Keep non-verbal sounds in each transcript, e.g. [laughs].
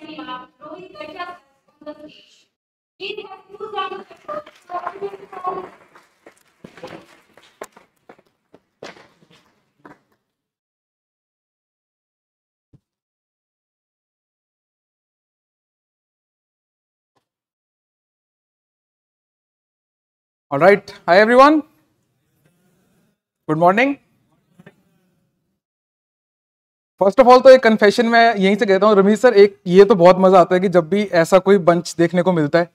All right. Hi, everyone. Good morning. First of all तो एक confession मैं यहीं से कहता हूँ रमीश सर एक ये तो बहुत मजा आता है कि जब भी ऐसा कोई बंच देखने को मिलता है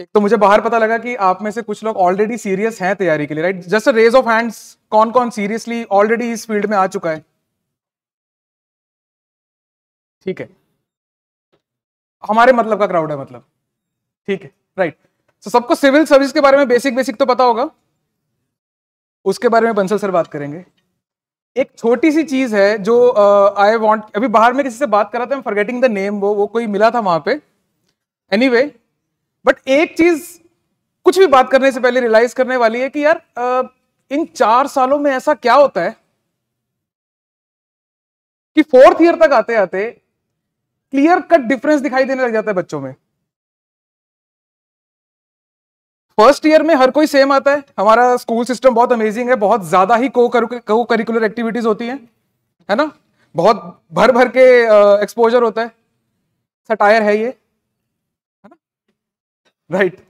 एक तो मुझे बाहर पता लगा कि आप में से कुछ लोग ऑलरेडी सीरियस हैं तैयारी के लिए right just raise of hands कौन कौन सीरियसली ऑलरेडी इस फील्ड में आ चुका है ठीक है हमारे मतलब का क्राउड है मतलब ठीक है राइट तो सबको सिविल सर्विस के बारे में बेसिक बेसिक तो पता होगा उसके बारे में बंसल सर बात करेंगे एक छोटी सी चीज है जो आई uh, वॉन्ट अभी बाहर में किसी से बात कर रहा था फॉरगेटिंग द नेम वो वो कोई मिला था वहां पे एनी anyway, बट एक चीज कुछ भी बात करने से पहले रियलाइज करने वाली है कि यार uh, इन चार सालों में ऐसा क्या होता है कि फोर्थ ईयर तक आते आते क्लियर कट डिफरेंस दिखाई देने लग जाता है बच्चों में फर्स्ट ईयर में हर कोई सेम आता है हमारा स्कूल सिस्टम बहुत अमेजिंग है बहुत ज्यादा ही को को करिकुलर एक्टिविटीज होती हैं है ना बहुत भर भर के एक्सपोजर होता है सटायर है ये है ना राइट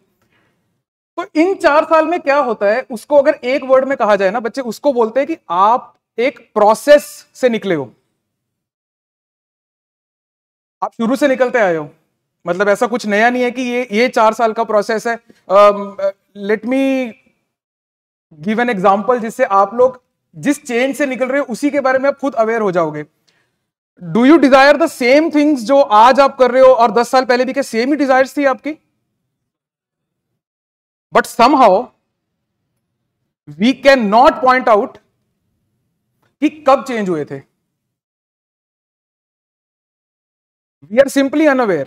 तो इन चार साल में क्या होता है उसको अगर एक वर्ड में कहा जाए ना बच्चे उसको बोलते हैं कि आप एक प्रोसेस से निकले हो आप शुरू से निकलते आए हो मतलब ऐसा कुछ नया नहीं है कि ये ये चार साल का प्रोसेस है let me give an example जिससे आप लोग जिस चेंज से निकल रहे हो उसी के बारे में आप खुद अवेयर हो जाओगे do you desire the same things जो आज आप कर रहे हो और दस साल पहले भी क्या सेम ही डिजायर थी आपकी but somehow we can not point out कि कब चेंज हुए थे वी आर सिंपली अनअवेयर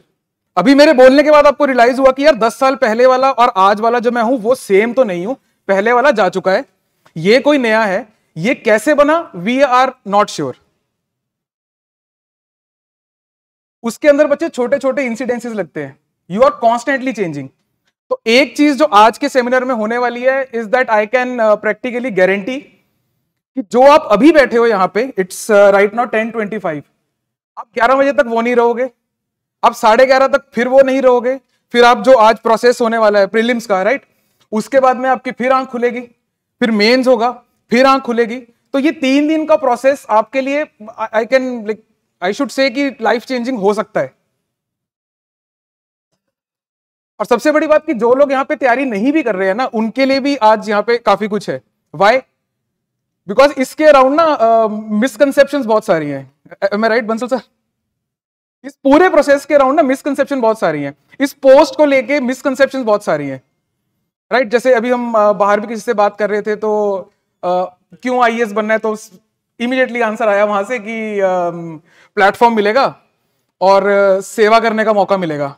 अभी मेरे बोलने के बाद आपको रियलाइज हुआ कि यार दस साल पहले वाला और आज वाला जो मैं हूं वो सेम तो नहीं हूं पहले वाला जा चुका है ये कोई नया है ये कैसे बना वी आर नॉट श्योर उसके अंदर बच्चे छोटे छोटे इंसिडेंसेस लगते हैं यू आर कॉन्स्टेंटली चेंजिंग तो एक चीज जो आज के सेमिनार में होने वाली है is that I can practically guarantee कि जो आप अभी बैठे हो यहां पे it's right now ten twenty five आप ग्यारह बजे तक वो नहीं रहोगे आप साढ़े ग्यारह तक फिर वो नहीं रहोगे फिर आप जो आज प्रोसेस होने वाला है प्रीलिम्स का राइट उसके बाद में आपकी फिर आंख खुलेगी फिर मेंस होगा फिर आंख खुलेगी तो ये तीन दिन का प्रोसेस आपके लिए I can like I should say कि लाइफ चेंजिंग हो सकता है और सबसे बड़ी बात कि जो लोग यहाँ पे तैयारी नहीं भी कर रहे हैं ना उनके लिए भी आज यहाँ पे काफी कुछ है वाई बिकॉज इसके अराउंड ना मिसकनसेप्शन uh, बहुत सारी हैं राइट बंसल सर इस पूरे प्रोसेस के अराउंड ना मिसकनसेप्शन बहुत सारी हैं इस पोस्ट को लेके मिसकनसेप्शन बहुत सारी हैं राइट right? जैसे अभी हम बाहर भी किसी से बात कर रहे थे तो आ, क्यों आई e बनना है तो इमीडिएटली आंसर आया वहां से कि प्लेटफॉर्म मिलेगा और सेवा करने का मौका मिलेगा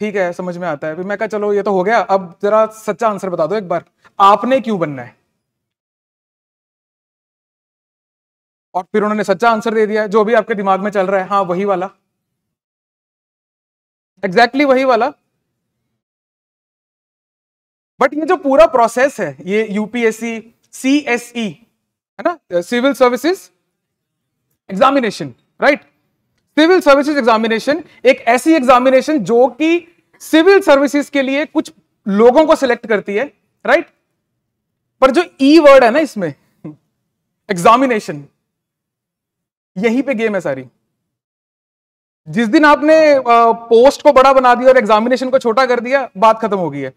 ठीक है समझ में आता है फिर मैं कहा चलो ये तो हो गया अब जरा सच्चा आंसर बता दो एक बार आपने क्यों बनना है और फिर उन्होंने सच्चा आंसर दे दिया जो भी आपके दिमाग में चल रहा है हाँ वही वाला एग्जैक्टली exactly वही वाला बट ये जो पूरा प्रोसेस है ये यूपीएससी सीएसई e, है ना civil services examination right civil services examination एक ऐसी एग्जामिनेशन जो कि सिविल सर्विसेज के लिए कुछ लोगों को सिलेक्ट करती है राइट पर जो ई e वर्ड है ना इसमें एग्जामिनेशन [laughs] यहीं पे गेम है सारी जिस दिन आपने पोस्ट को बड़ा बना दिया और एग्जामिनेशन को छोटा कर दिया बात खत्म हो गई है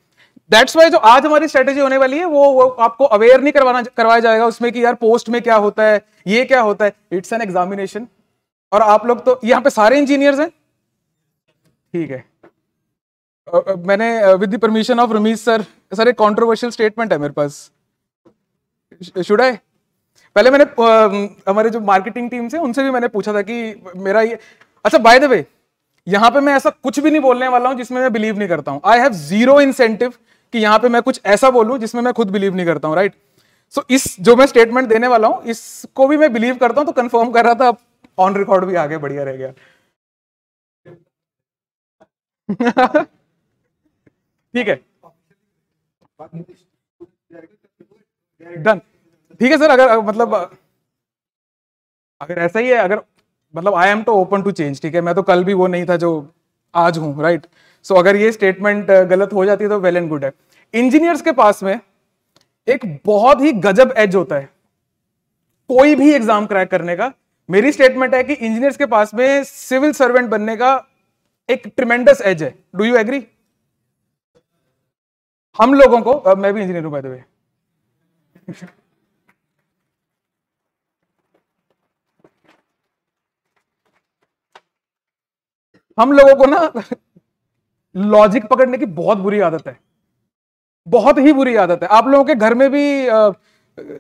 दैट्स वाई जो आज हमारी स्ट्रेटेजी होने वाली है वो, वो आपको अवेयर नहीं करवाना करवाया जाएगा उसमें कि यार पोस्ट में क्या होता है ये क्या होता है इट्स एन एग्जामिनेशन और आप लोग तो यहाँ पे सारे इंजीनियर्स हैं ठीक है मैंने with the permission of Ramiz sir sir एक कॉन्ट्रोवर्शियल स्टेटमेंट है मेरे पास शुड आई पहले मैंने हमारे जो मार्केटिंग टीम से उनसे भी मैंने पूछा था कि मेरा ये अच्छा बाय द वे यहां पे मैं ऐसा कुछ भी नहीं बोलने वाला हूं जिसमें मैं बिलीव नहीं करता हूं आई हैव जीरो इंसेंटिव कि यहां पे मैं कुछ ऐसा बोलूं जिसमें मैं खुद बिलीव नहीं करता हूं राइट सो so, इस जो मैं स्टेटमेंट देने वाला हूं इसको भी मैं बिलीव करता हूं तो कंफर्म कर रहा था ऑन रिकॉर्ड भी आगे बढ़िया रह गया [laughs] ठीक है डन ठीक है सर अगर मतलब अगर ऐसा ही है अगर मतलब I am too open to change ठीक है मैं तो कल भी वो नहीं था जो आज हूं राइट right? सो so, अगर ये स्टेटमेंट uh, गलत हो जाती है तो वेल एंड गुड है इंजीनियर्स के पास में एक बहुत ही गजब एज होता है कोई भी एग्जाम क्रैक करने का मेरी स्टेटमेंट है कि इंजीनियर्स के पास में सिविल सर्वेंट बनने का एक ट्रिमेंडस एज है डू यू एग्री हम लोगों को मैं भी इंजीनियर हूं बाय द वे हम लोगों को ना लॉजिक पकड़ने की बहुत बुरी आदत है बहुत ही बुरी आदत है आप लोगों के घर में भी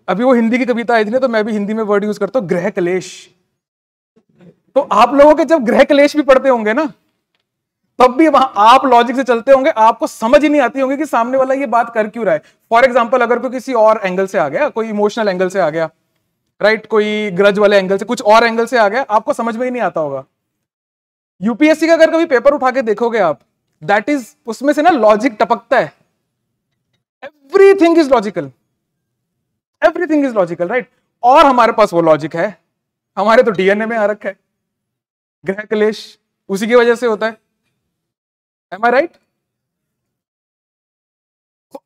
अभी वो हिंदी की कविता आई थी ना तो मैं भी हिंदी में वर्ड यूज करता हूँ ग्रह कलेश तो आप लोगों के जब ग्रह कलेश भी पढ़ते होंगे ना तब भी वहां आप लॉजिक से चलते होंगे आपको समझ ही नहीं आती होगी कि सामने वाला ये बात कर क्यों रहा है फॉर एग्जाम्पल अगर कोई किसी और एंगल से आ गया कोई इमोशनल एंगल से आ गया राइट right? कोई ग्रज वाले एंगल से कुछ और एंगल से आ गया आपको समझ में ही नहीं आता होगा यूपीएससी का अगर कभी पेपर उठा के देखोगे आप दैट इज उसमें से ना लॉजिक टपकता है everything is logical everything is logical right और हमारे पास वो लॉजिक है हमारे तो डीएनए में आ रखा है ग्रह क्लेश उसी की वजह से होता है एम आई राइट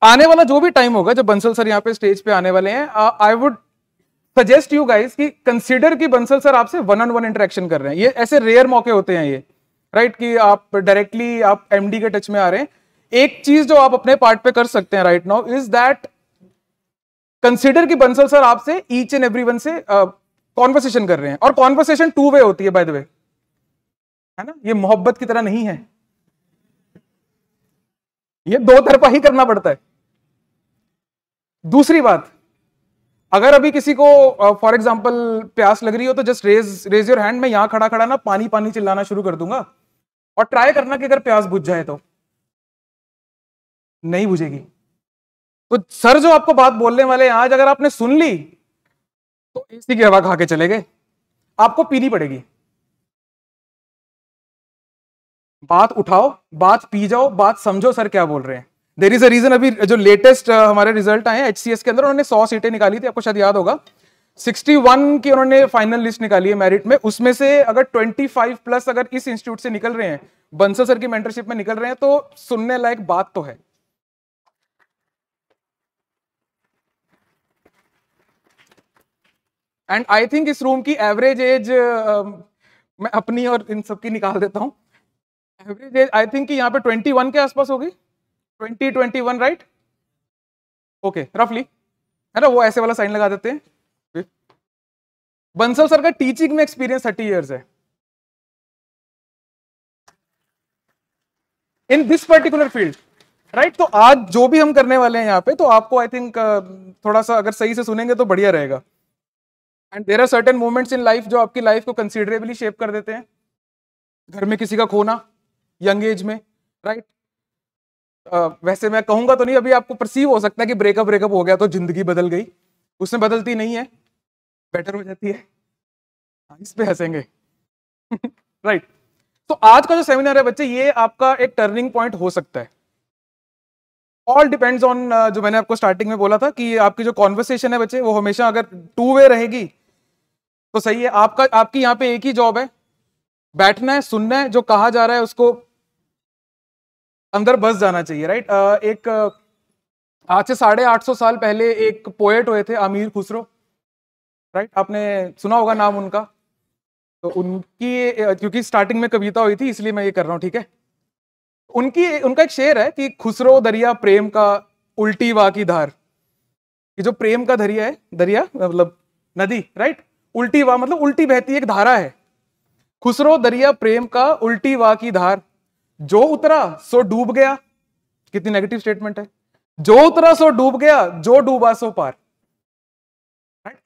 आने वाला जो भी टाइम होगा जब बंसल सर यहाँ पे स्टेज पे आने वाले हैं I uh, would suggest you guys कि कंसीडर की बंसल सर आपसे वन ऑन वन इंटरेक्शन कर रहे हैं ये ऐसे रेयर मौके होते हैं ये राइट right? कि आप डायरेक्टली आप एमडी के टच में आ रहे हैं एक चीज जो आप अपने पार्ट पे कर सकते हैं right now is that consider की बंसल सर आपसे ईच एंड एवरी वन से कॉन्वर्सेशन uh, कर रहे हैं और कॉन्वर्सेशन टू वे होती है बाय द वे है ना ये मोहब्बत की तरह नहीं है ये दो तरफा ही करना पड़ता है दूसरी बात अगर अभी किसी को फॉर uh, एग्जाम्पल प्यास लग रही हो तो just raise raise your hand में यहां खड़ा खड़ा ना पानी पानी चिल्लाना शुरू कर दूंगा और ट्राई करना कि अगर प्यास बुझ जाए तो नहीं बुझेगी तो सर जो आपको बात बोलने वाले हैं आज अगर आपने सुन ली तो एसी की हवा खा के चले गए आपको पीनी पड़ेगी बात उठाओ बात पी जाओ बात समझो सर क्या बोल रहे हैं देर इज अ रीजन अभी जो लेटेस्ट uh, हमारे रिजल्ट आए एच के अंदर उन्होंने सौ सीटें निकाली थी आपको शायद याद होगा 61 की उन्होंने फाइनल लिस्ट निकाली है मेरिट में उसमें से अगर 25 प्लस अगर इस इंस्टीट्यूट से निकल रहे हैं बंसल सर की मेंटरशिप में निकल रहे हैं तो सुनने लायक बात तो है एंड आई थिंक इस रूम की एवरेज एज um, मैं अपनी और इन सबकी निकाल देता हूं एवरेज एज आई थिंक यहाँ पे 21 के आसपास होगी twenty twenty one right okay रफली है ना वो ऐसे वाला साइन लगा देते हैं बंसल सर का टीचिंग में एक्सपीरियंस थर्टी ईयर्स है in this particular field right तो आज जो भी हम करने वाले हैं यहाँ पे तो आपको आई थिंक uh, थोड़ा सा अगर सही से सुनेंगे तो बढ़िया रहेगा and there are certain moments in life जो आपकी लाइफ को कंसिडरेबली शेप कर देते हैं घर में किसी का खोना यंग एज में राइट वैसे मैं कहूंगा तो नहीं अभी आपको परसीव हो सकता है कि ब्रेकअप ब्रेकअप हो गया तो जिंदगी बदल गई उसमें बदलती नहीं है बेटर हो जाती है हाँ, इस पे हंसेंगे राइट [laughs] तो आज का जो सेमिनार है बच्चे ये आपका एक टर्निंग पॉइंट हो सकता है ऑल डिपेंड्स ऑन जो मैंने आपको स्टार्टिंग में बोला था कि आपकी जो कॉन्वर्सेशन है बच्चे वो हमेशा अगर टू वे रहेगी तो सही है आपका आपकी यहाँ पे एक ही जॉब है बैठना है सुनना है जो कहा जा रहा है उसको अंदर बस जाना चाहिए राइट एक आज से साढ़े आठ सौ साल पहले एक पोएट हुए थे आमिर खुसरो राइट आपने सुना होगा नाम उनका तो उनकी क्योंकि स्टार्टिंग में कविता हुई थी इसलिए मैं ये कर रहा हूँ ठीक है उनकी उनका एक शेर है कि खुसरो दरिया प्रेम का उल्टी वा की धार ये जो प्रेम का दरिया है दरिया मतलब नदी राइट उल्टी वा मतलब उल्टी बहती एक धारा है खुसरो दरिया प्रेम का उल्टी वा की धार जो उतरा सो डूब गया कितनी नेगेटिव स्टेटमेंट है जो उतरा सो डूब गया जो डूबा सो पार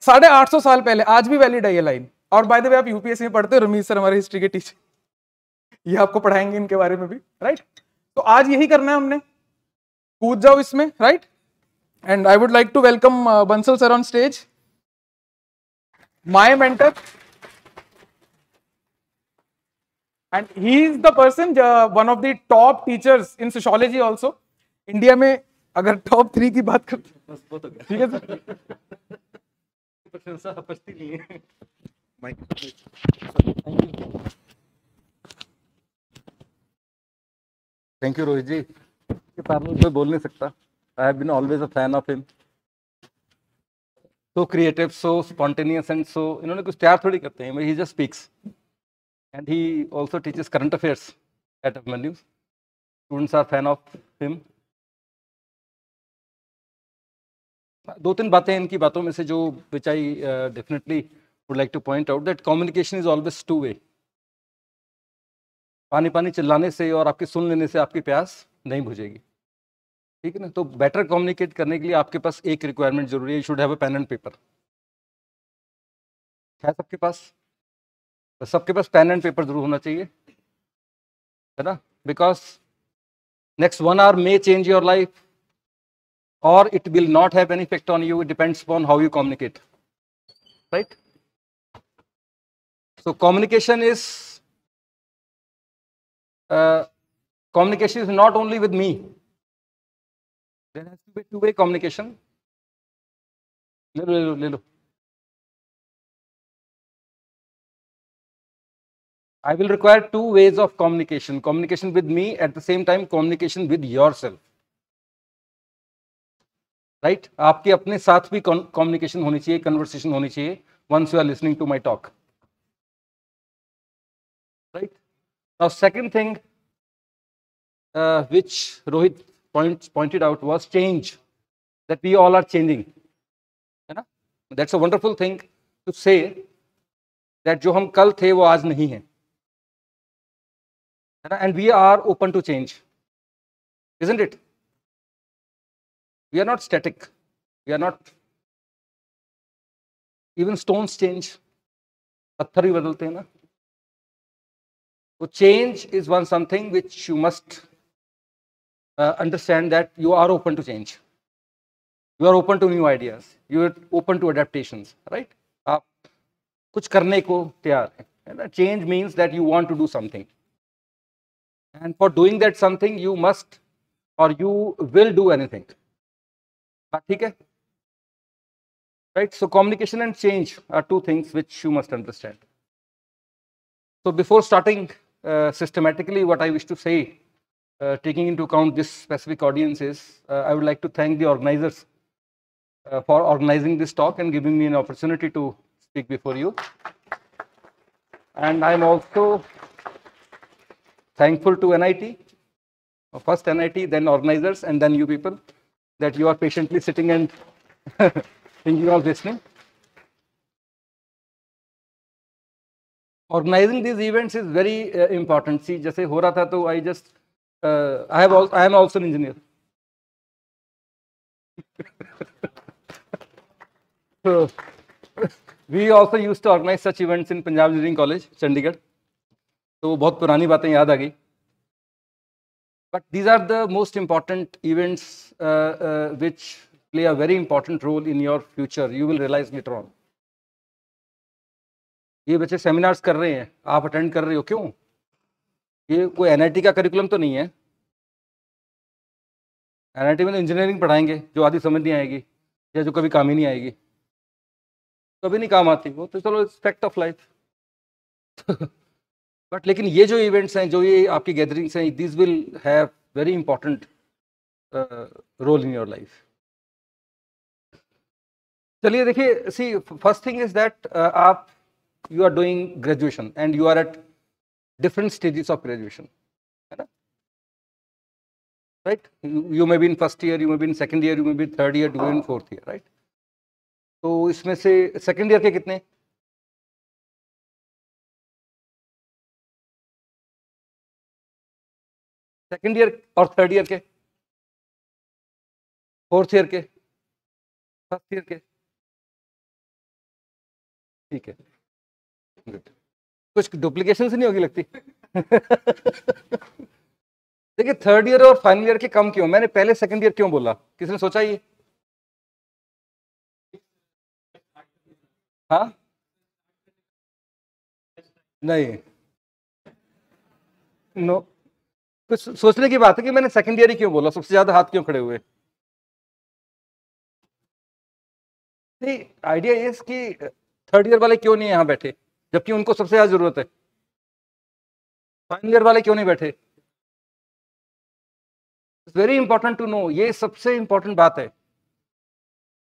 साढ़े आठ सौ साल पहले आज भी वैलिड है ये लाइन और बाय द वे आप यूपीएससी में पढ़ते हो रमीश सर हमारे हिस्ट्री के टीचर ये आपको पढ़ाएंगे इनके बारे में भी राइट तो आज यही करना है हमने कूद जाओ इसमें right and I would like to welcome Bansal sir on stage my mentor and he is the person one of the top teachers in sociology also India में अगर टॉप थ्री की बात करते तो ठीक है थैंक यू रोहित जी के सामने कोई बोल नहीं सकता I have been always a fan of him so creative so spontaneous and so इन्होंने कुछ तैयार थोड़ी करते हैं he just speaks and he also teaches current affairs at FMLU. Students are fan of him. दो तीन बातें इनकी बातों में से जो विच आई definitely would like to point out that communication is always two way पानी पानी चिल्लाने से और आपके सुन लेने से आपकी प्यास नहीं बुझेगी ठीक है ना तो बेटर कम्युनिकेट करने के लिए आपके पास एक रिक्वायरमेंट जरूरी है you should have a pen and paper है सबके पास तो सबके पास पेन एंड पेपर जरूर होना चाहिए है ना because next one hour may change your life और it will not have any effect on you depends upon how you communicate right so communication is communication is not only with me there two way communication ले लो ले लो ले लो i will require two ways of communication communication with me at the same time communication with yourself right right? आपके अपने साथ भी कम्युनिकेशन होनी चाहिए कन्वर्सेशन होनी चाहिए once you are listening to my talk right now second thing which Rohit pointed out was change that we all are changing है ना that's a wonderful thing to say that जो हम कल थे वो आज नहीं है and we are open to change isn't it we are not static we are not even stones change so change is one something which you must uh, understand that you are open to change you are open to new ideas you are open to adaptations right change means that you want to do something and for doing that something, you must or you will do anything. Okay? Ah, right? So, communication and change are two things which you must understand. So, before starting uh, systematically, what I wish to say, uh, taking into account this specific audience, is uh, I would like to thank the organizers uh, for organizing this talk and giving me an opportunity to speak before you. And I'm also thankful to NIT, uh, first NIT, then organizers, and then you people, that you are patiently sitting and [laughs] thinking of listening. Organizing these events is very uh, important. See, just हो रहा था I just uh, I have also, I am also an engineer. [laughs] so [laughs] we also used to organize such events in Punjab Engineering College, Chandigarh. तो वो बहुत पुरानी बातें याद आ गई but these are the most important events which play a very important role in your future you will realise will on ये बच्चे सेमिनार्स कर रहे हैं आप अटेंड कर रहे हो क्यों ये कोई एन का करिकुलम तो नहीं है एन में तो इंजीनियरिंग पढ़ाएंगे जो आधी समझ नहीं आएगी या जो कभी काम ही नहीं आएगी कभी नहीं काम आती वो तो चलो it's fact of life but लेकिन ये जो इवेंट्स हैं जो ये आपकी गैदरिंग्स हैं this will have very important role in your life चलिए देखिए see first thing is that आप you are doing graduation and you are at different stages of graduation है ना right you may be in first year you may be in second year you may be third year you in fourth year right तो इसमें से second year के कितने second year और third year के fourth year के first year के ठीक है गुड कुछ डुप्लीकेशन नहीं होगी लगती [laughs] देखिए थर्ड ईयर और फाइनल ईयर के कम क्यों मैंने पहले सेकंड ईयर क्यों बोला किसने सोचा ये हाँ नहीं नो no. तो सोचने की बात है कि मैंने सेकंड ईयर ही क्यों बोला सबसे ज्यादा हाथ क्यों खड़े हुए नहीं आइडिया ये कि थर्ड ईयर वाले क्यों नहीं यहाँ बैठे जबकि उनको सबसे ज्यादा जरूरत है फाइनल ईयर वाले क्यों नहीं बैठे it's very important to know ये सबसे इंपॉर्टेंट बात है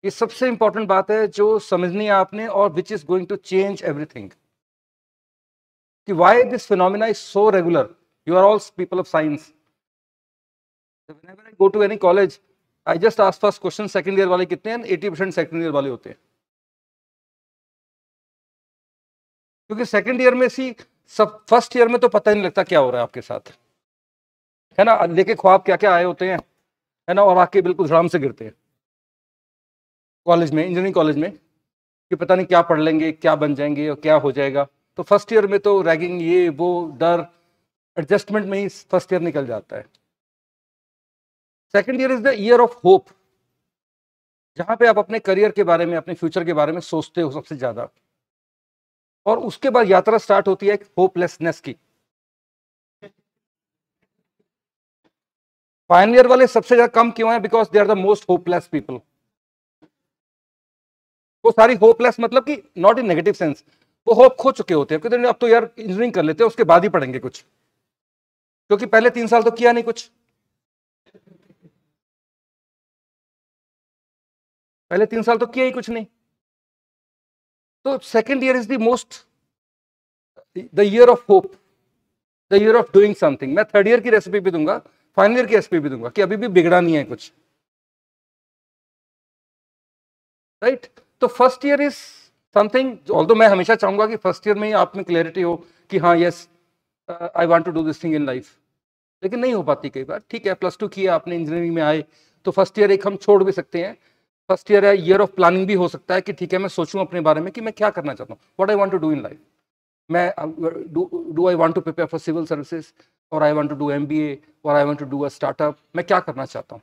ये सबसे इंपॉर्टेंट बात है जो समझनी है आपने और which is going to change everything कि why this phenomena is so regular You are all people of science. Whenever I go to any college, I just ask first question second year wale kitne hain 80 percent second year वाले होते हैं क्योंकि second year में सी सब first year में तो पता ही नहीं लगता क्या हो रहा है आपके साथ है ना लेके ख्वाब क्या क्या आए होते हैं है ना और आके बिल्कुल धड़ाम से गिरते हैं कॉलेज में इंजीनियरिंग कॉलेज में कि पता नहीं क्या पढ़ लेंगे क्या बन जाएंगे और क्या हो जाएगा तो फर्स्ट ईयर में तो रैगिंग ये वो डर एडजस्टमेंट में ही फर्स्ट ईयर निकल जाता है second year is the year of hope जहां पे आप अपने करियर के बारे में अपने फ्यूचर के बारे में सोचते हो सबसे ज़्यादा और उसके बाद यात्रा स्टार्ट होती है एक होपलेसनेस की फाइनल ईयर वाले सबसे ज्यादा कम क्यों है because they are the most hopeless people वो सारी होपलेस मतलब कि नॉट इन नेगेटिव सेंस वो होप खो चुके होते हैं क्योंकि अब तो यार इंजीनियरिंग कर लेते हैं उसके बाद ही पढ़ेंगे कुछ क्योंकि पहले तीन साल तो किया नहीं कुछ पहले तीन साल तो किया ही कुछ नहीं तो second year is the most the year of hope the year of doing something मैं थर्ड ईयर की रेसिपी भी दूंगा फाइनल ईयर की रेसिपी भी दूंगा कि अभी भी बिगड़ा नहीं है कुछ राइट right? तो first year is something all मैं हमेशा चाहूंगा कि फर्स्ट ईयर में ही आप में क्लियरिटी हो कि हाँ yes yes, I want to do this thing in life लेकिन नहीं हो पाती कई बार ठीक है प्लस टू किया आपने इंजीनियरिंग में आए तो फर्स्ट ईयर एक हम छोड़ भी सकते हैं फर्स्ट ईयर है ईयर ऑफ प्लानिंग भी हो सकता है कि ठीक है मैं सोचूं अपने बारे में कि मैं क्या करना चाहता हूँ what I want to do in life मैं do I want to prepare for civil services और I want to do M B A और I want to do a startup मैं क्या करना चाहता हूँ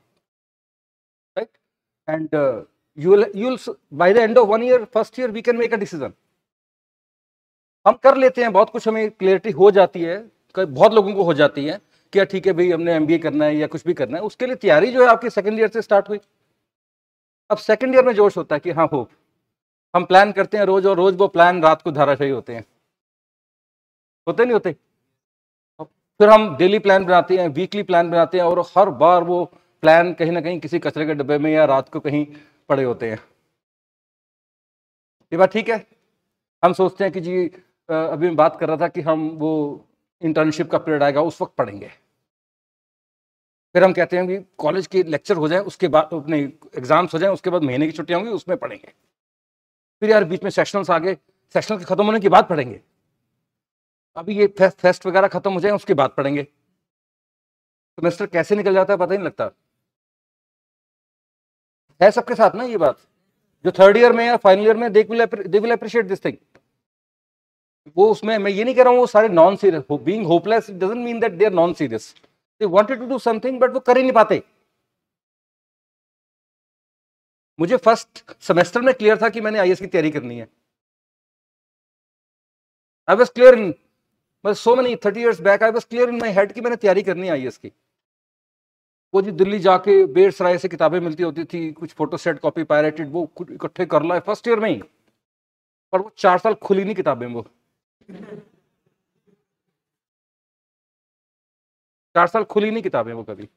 right and you will the end of one year first year we can make a decision हम कर लेते हैं बहुत कुछ हमें क्लियरिटी हो जाती है बहुत लोगों को हो जाती है कि ठीक है भाई हमने एम करना है या कुछ भी करना है उसके लिए तैयारी जो है आपकी सेकेंड ईयर से स्टार्ट हुई अब सेकेंड ईयर में जोश होता है कि हाँ हो हम प्लान करते हैं रोज और रोज वो प्लान रात को धाराशाही होते हैं होते नहीं होते फिर हम डेली प्लान बनाते हैं वीकली प्लान बनाते हैं और हर बार वो प्लान कहीं ना कहीं किसी कचरे के डब्बे में या रात को कहीं पड़े होते हैं ये बात ठीक है हम सोचते हैं कि जी अभी मैं बात कर रहा था कि हम वो इंटर्नशिप का पीरियड आएगा उस वक्त पढ़ेंगे फिर हम कहते हैं कि कॉलेज के लेक्चर हो जाए उसके बाद अपने एग्जाम्स हो जाए उसके बाद महीने की छुट्टियाँ होंगी उसमें पढ़ेंगे फिर यार बीच में सेशनल्स आ गए सेशनल के खत्म होने के बाद पढ़ेंगे अभी ये फेस्ट फेस्ट वगैरह खत्म हो जाए उसके बाद पढ़ेंगे सेमेस्टर कैसे निकल जाता है पता ही नहीं लगता है सबके साथ ना ये बात जो थर्ड ईयर में या फाइनल ईयर में they will appreciate this thing वो उसमें मैं ये नहीं कह रहा हूँ वो सारे non serious being hopeless doesn't mean that they are non serious they wanted to do something but वो कर ही नहीं पाते मुझे फर्स्ट सेमेस्टर में क्लियर था कि मैंने आई की तैयारी करनी है I was clear in so many thirty years back I was clear in my head की मैंने तैयारी करनी है आई की वो जी दिल्ली जाके बेडसराय से किताबें मिलती होती थी कुछ फोटो सेट कॉपी पायरेटेड वो इकट्ठे कर लाए फर्स्ट ईयर में ही पर वो चार साल खुली नहीं किताबें वो चार साल खुली नहीं किताबें वो कभी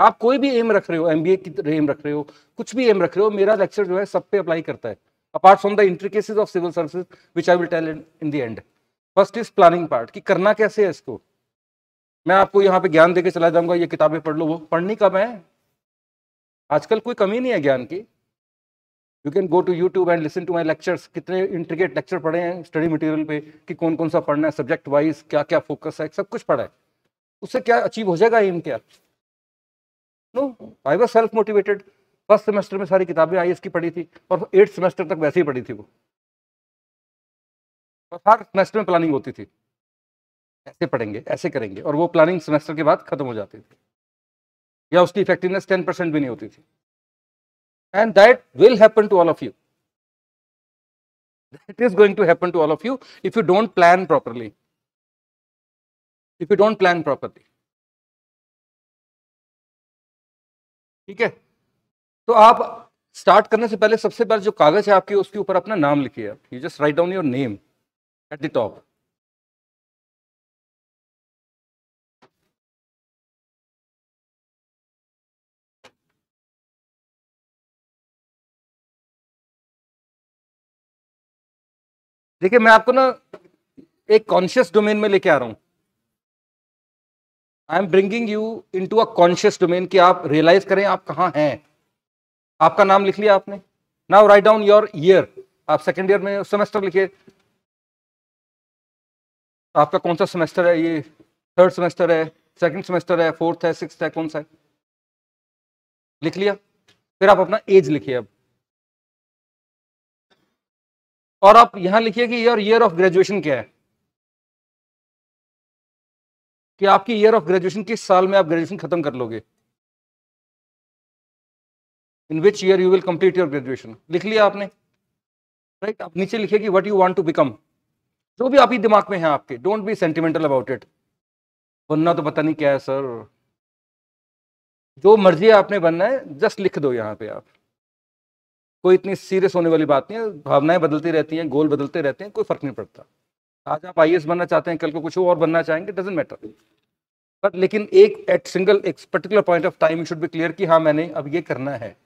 आप कोई भी एम रख रहे हो एमबीए की एम रख रहे हो कुछ भी एम रख रहे हो मेरा लेक्चर जो है सब पे अप्लाई करता है apart from the intricacies of civil services which I will tell in the end first is planning part कि करना कैसे है इसको मैं आपको यहाँ पे ज्ञान देके चला जाऊंगा ये किताबें पढ़ लो वो पढ़नी कब है आजकल कोई कमी नहीं है ज्ञान की you can go to YouTube and listen to my lectures कितने इंटरग्रेट लेक्चर पढ़े हैं स्टडी मटेरियल पे कि कौन कौन सा पढ़ना है सब्जेक्ट वाइज क्या क्या फोकस है सब कुछ पढ़ा है उससे क्या अचीव हो जाएगा एम क्या no I was self motivated first semester में सारी किताबें आई एस की पढ़ी थी और एट्थ सेमेस्टर तक वैसे ही पढ़ी थी वो और हर सेमेस्टर में प्लानिंग होती थी ऐसे पढ़ेंगे ऐसे करेंगे और वो प्लानिंग सेमेस्टर के बाद खत्म हो जाती थी या उसकी इफेक्टिवनेस टेन परसेंट भी नहीं होती थी and that will happen to all of you. it is going to happen to all of you if you don't plan properly. If you don't plan properly. ठीक है तो आप स्टार्ट करने से पहले सबसे पहले जो कागज है आपके उसके ऊपर अपना नाम लिखिए आप you just write down your name at the top देखिए मैं आपको ना एक कॉन्शियस डोमेन में लेके आ रहा हूं I am bringing you into a conscious domain कि आप रियलाइज करें आप कहाँ हैं आपका नाम लिख लिया आपने now write down your year आप सेकेंड ईयर में सेमेस्टर लिखिए आपका कौन सा सेमेस्टर है ये थर्ड सेमेस्टर है सेकेंड सेमेस्टर है फोर्थ है सिक्स है कौन सा है लिख लिया फिर आप अपना एज लिखिए अब और आप यहां लिखिए कि ईयर ईयर ऑफ ग्रेजुएशन क्या है कि आपकी ईयर ऑफ ग्रेजुएशन किस साल में आप ग्रेजुएशन खत्म कर लोगे in which year you will complete your graduation लिख लिया आपने राइट right? आप नीचे लिखिए कि what you want to become जो भी आप ही दिमाग में है आपके don't be sentimental about it बनना तो पता नहीं क्या है सर जो मर्जी आपने बनना है जस्ट लिख दो यहाँ पे आप कोई इतनी सीरियस होने वाली बात नहीं है भावनाएं बदलती रहती हैं गोल बदलते रहते हैं कोई फर्क नहीं पड़ता आज आप आई बनना चाहते हैं कल को कुछ और बनना चाहेंगे डजेंट मैटर बट लेकिन एक एट सिंगल एक particular point of time should be clear कि हाँ मैंने अब ये करना है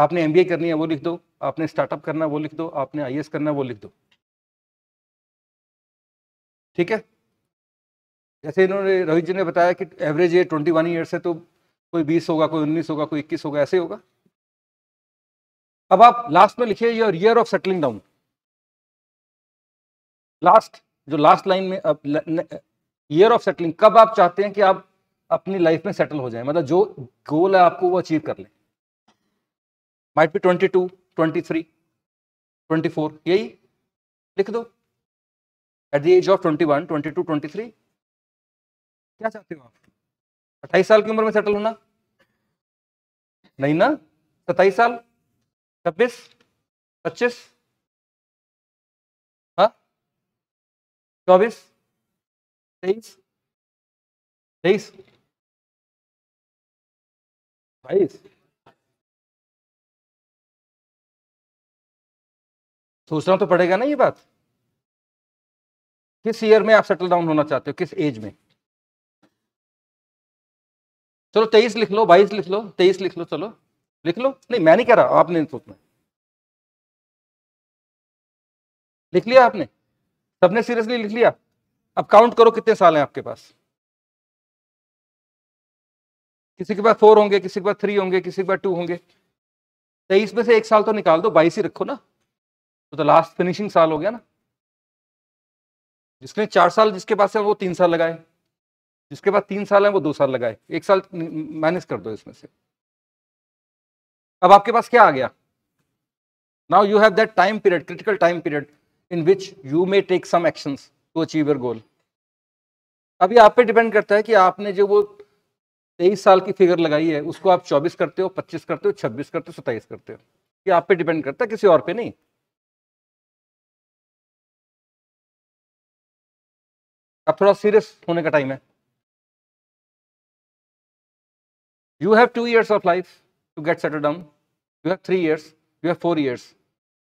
आपने एम करनी है वो लिख दो आपने स्टार्टअप करना वो लिख दो आपने आई करना वो लिख दो ठीक है जैसे इन्होंने रोहित जी ने बताया कि एवरेज ये ट्वेंटी वन ईयर्स है तो कोई बीस होगा कोई उन्नीस होगा कोई इक्कीस होगा ऐसे होगा अब आप लास्ट में लिखिए your year of settling down last जो लास्ट लाइन में ईयर ऑफ सेटलिंग कब आप चाहते हैं कि आप अपनी लाइफ में सेटल हो जाए मतलब जो गोल है आपको वो अचीव कर लें might be twenty two twenty three twenty four यही लिख दो at the age of twenty one twenty two twenty three क्या चाहते हो आप अट्ठाईस साल की उम्र में सेटल होना नहीं ना सत्ताईस साल छब्बीस पच्चीस हाँ? चौबीस तेईस तेईस बाईस सोचना तो पड़ेगा ना ये बात किस ईयर में आप सेटल डाउन होना चाहते हो किस एज में चलो तेईस लिख लो बाईस लिख लो तेईस लिख लो चलो लिख लो नहीं मैं नहीं कह रहा आपने सोचना लिख लिया आपने सबने सीरियसली लिख लिया अब काउंट करो कितने साल हैं आपके पास किसी के पास फोर होंगे किसी के पास थ्री होंगे किसी के पास टू होंगे तेईस में से एक साल तो निकाल दो बाईस ही रखो ना तो, तो लास्ट फिनिशिंग साल हो गया ना जिसने चार साल जिसके पास है वो तीन साल लगाए जिसके पास तीन साल है वो दो साल लगाए एक साल माइनस कर दो इसमें से अब आपके पास क्या आ गया now you have that time period critical time period in which you may take some action to achieve your goal अब ये आप पे डिपेंड करता है कि आपने जो वो तेईस साल की फिगर लगाई है उसको आप चौबीस करते हो पच्चीस करते हो छब्बीस करते हो सत्ताईस करते हो ये आप पे डिपेंड करता है किसी और पे नहीं अब थोड़ा सीरियस होने का टाइम है you have two years of life to get settled down. You have 3 years, you have 4 years.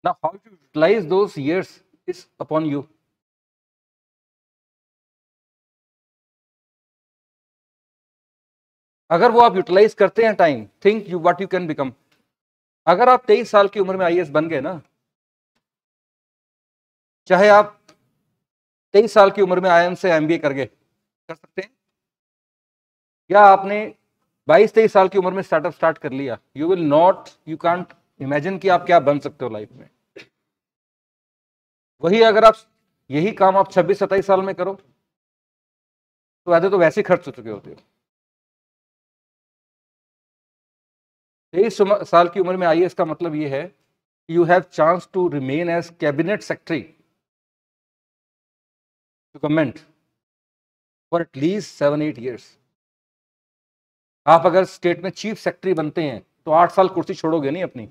Now, how you utilize those years is upon you. अगर वो आप यूटिलाइज करते हैं time think you what you can become अगर आप तेईस साल की उम्र में आई बन गए ना चाहे आप तेईस साल की उम्र में आई से एमबीए कर गए कर सकते हैं या आपने बाईस तेईस साल की उम्र में स्टार्टअप स्टार्ट कर लिया you will not you can't imagine कि आप क्या बन सकते हो लाइफ में वही अगर आप यही काम आप छब्बीस सत्ताईस साल में करो तो आधे तो वैसे खर्च हो चुके होते हो तेईस साल की उम्र में आइए इसका मतलब ये है you have chance to remain as cabinet secretary to comment for at least seven eight years आप अगर स्टेट में चीफ सेक्रेटरी बनते हैं तो आठ साल कुर्सी छोड़ोगे नहीं अपनी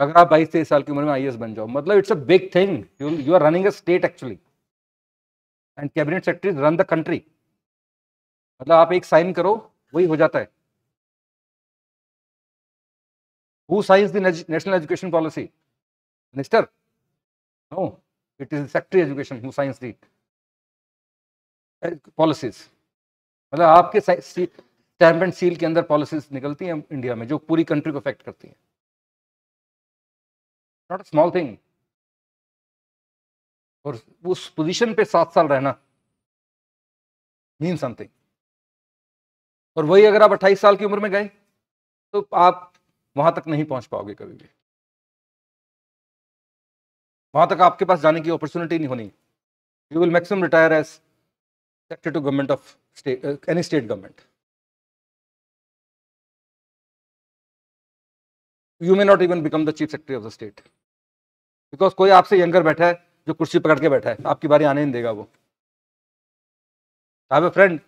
अगर आप बाईस तेईस साल की उम्र में आई बन जाओ मतलब it's a big thing you are running a state actually and cabinet secretary run the country मतलब आप एक साइन करो वही हो जाता है who signs the national education policy minister no it is secretary education who signs the policies मतलब आपके टर्म एंड सील के अंदर पॉलिसीज निकलती हैं इंडिया में जो पूरी कंट्री को अफेक्ट करती हैं नॉट अ स्मॉल थिंग और उस पोजीशन पे सात साल रहना मीन समथिंग और वही अगर आप अट्ठाईस साल की उम्र में गए तो आप वहां तक नहीं पहुंच पाओगे कभी भी वहां तक आपके पास जाने की अपॉर्चुनिटी नहीं होनी you will maximum retire as sector to government of state, uh, any state government. You may not even become the chief secretary of the state. Because कोई आपसे यंगर बैठा है जो कुर्सी पकड़ के बैठा है आपकी बारी आने नहीं देगा वो I friend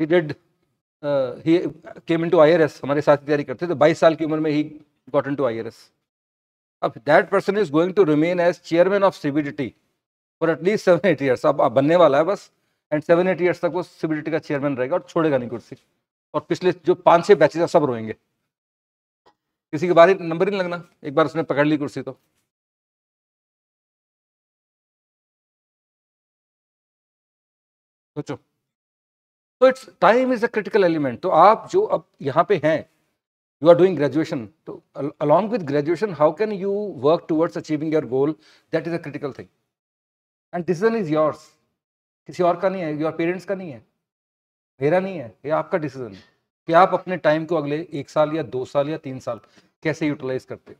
he dead he came into I R S हमारे साथ तैयारी करते थे तो बाईस साल की उम्र में ही got into I R S अब that person is going to remain as chairman of CBDT for at least seven eight years अब बनने वाला है बस एंड सेवन एट ईयर्स तक वो सीबीडीटी का चेयरमैन रहेगा और छोड़ेगा नहीं कुर्सी और पिछले जो पाँच छः बैचेज हैं सब रोएंगे किसी के बारे नंबर ही नहीं लगना एक बार उसने पकड़ ली कुर्सी तो सोचो तो it's time is a critical element तो आप जो अब यहाँ पे हैं यू आर डूइंग ग्रेजुएशन तो along with graduation how can you work towards achieving your goal that is a critical thing and decision is yours किसी और का नहीं है योर पेरेंट्स का नहीं है मेरा नहीं है ये आपका डिसीजन है कि आप अपने टाइम को अगले एक साल या दो साल या तीन साल कैसे यूटिलाइज करते हो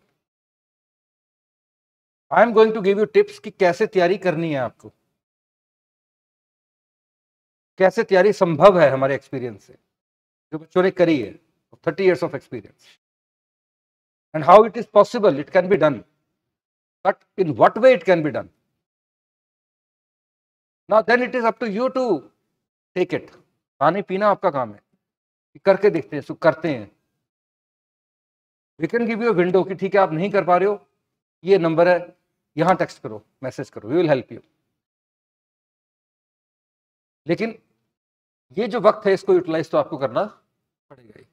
I am going to give you tips कि कैसे तैयारी करनी है आपको कैसे तैयारी संभव है हमारे एक्सपीरियंस से जो बच्चों ने करी है thirty years of experience and how it is possible it can be done but in what way it can be done ना then it is up to you to take it खाने पीना आपका काम है करके देखते हैं सो करते हैं we can give you window कि ठीक है आप नहीं कर पा रहे हो ये नंबर है यहाँ टेक्स्ट करो मैसेज करो वी विल हेल्प यू लेकिन ये जो वक्त है इसको यूटिलाइज तो आपको करना पड़ेगा ही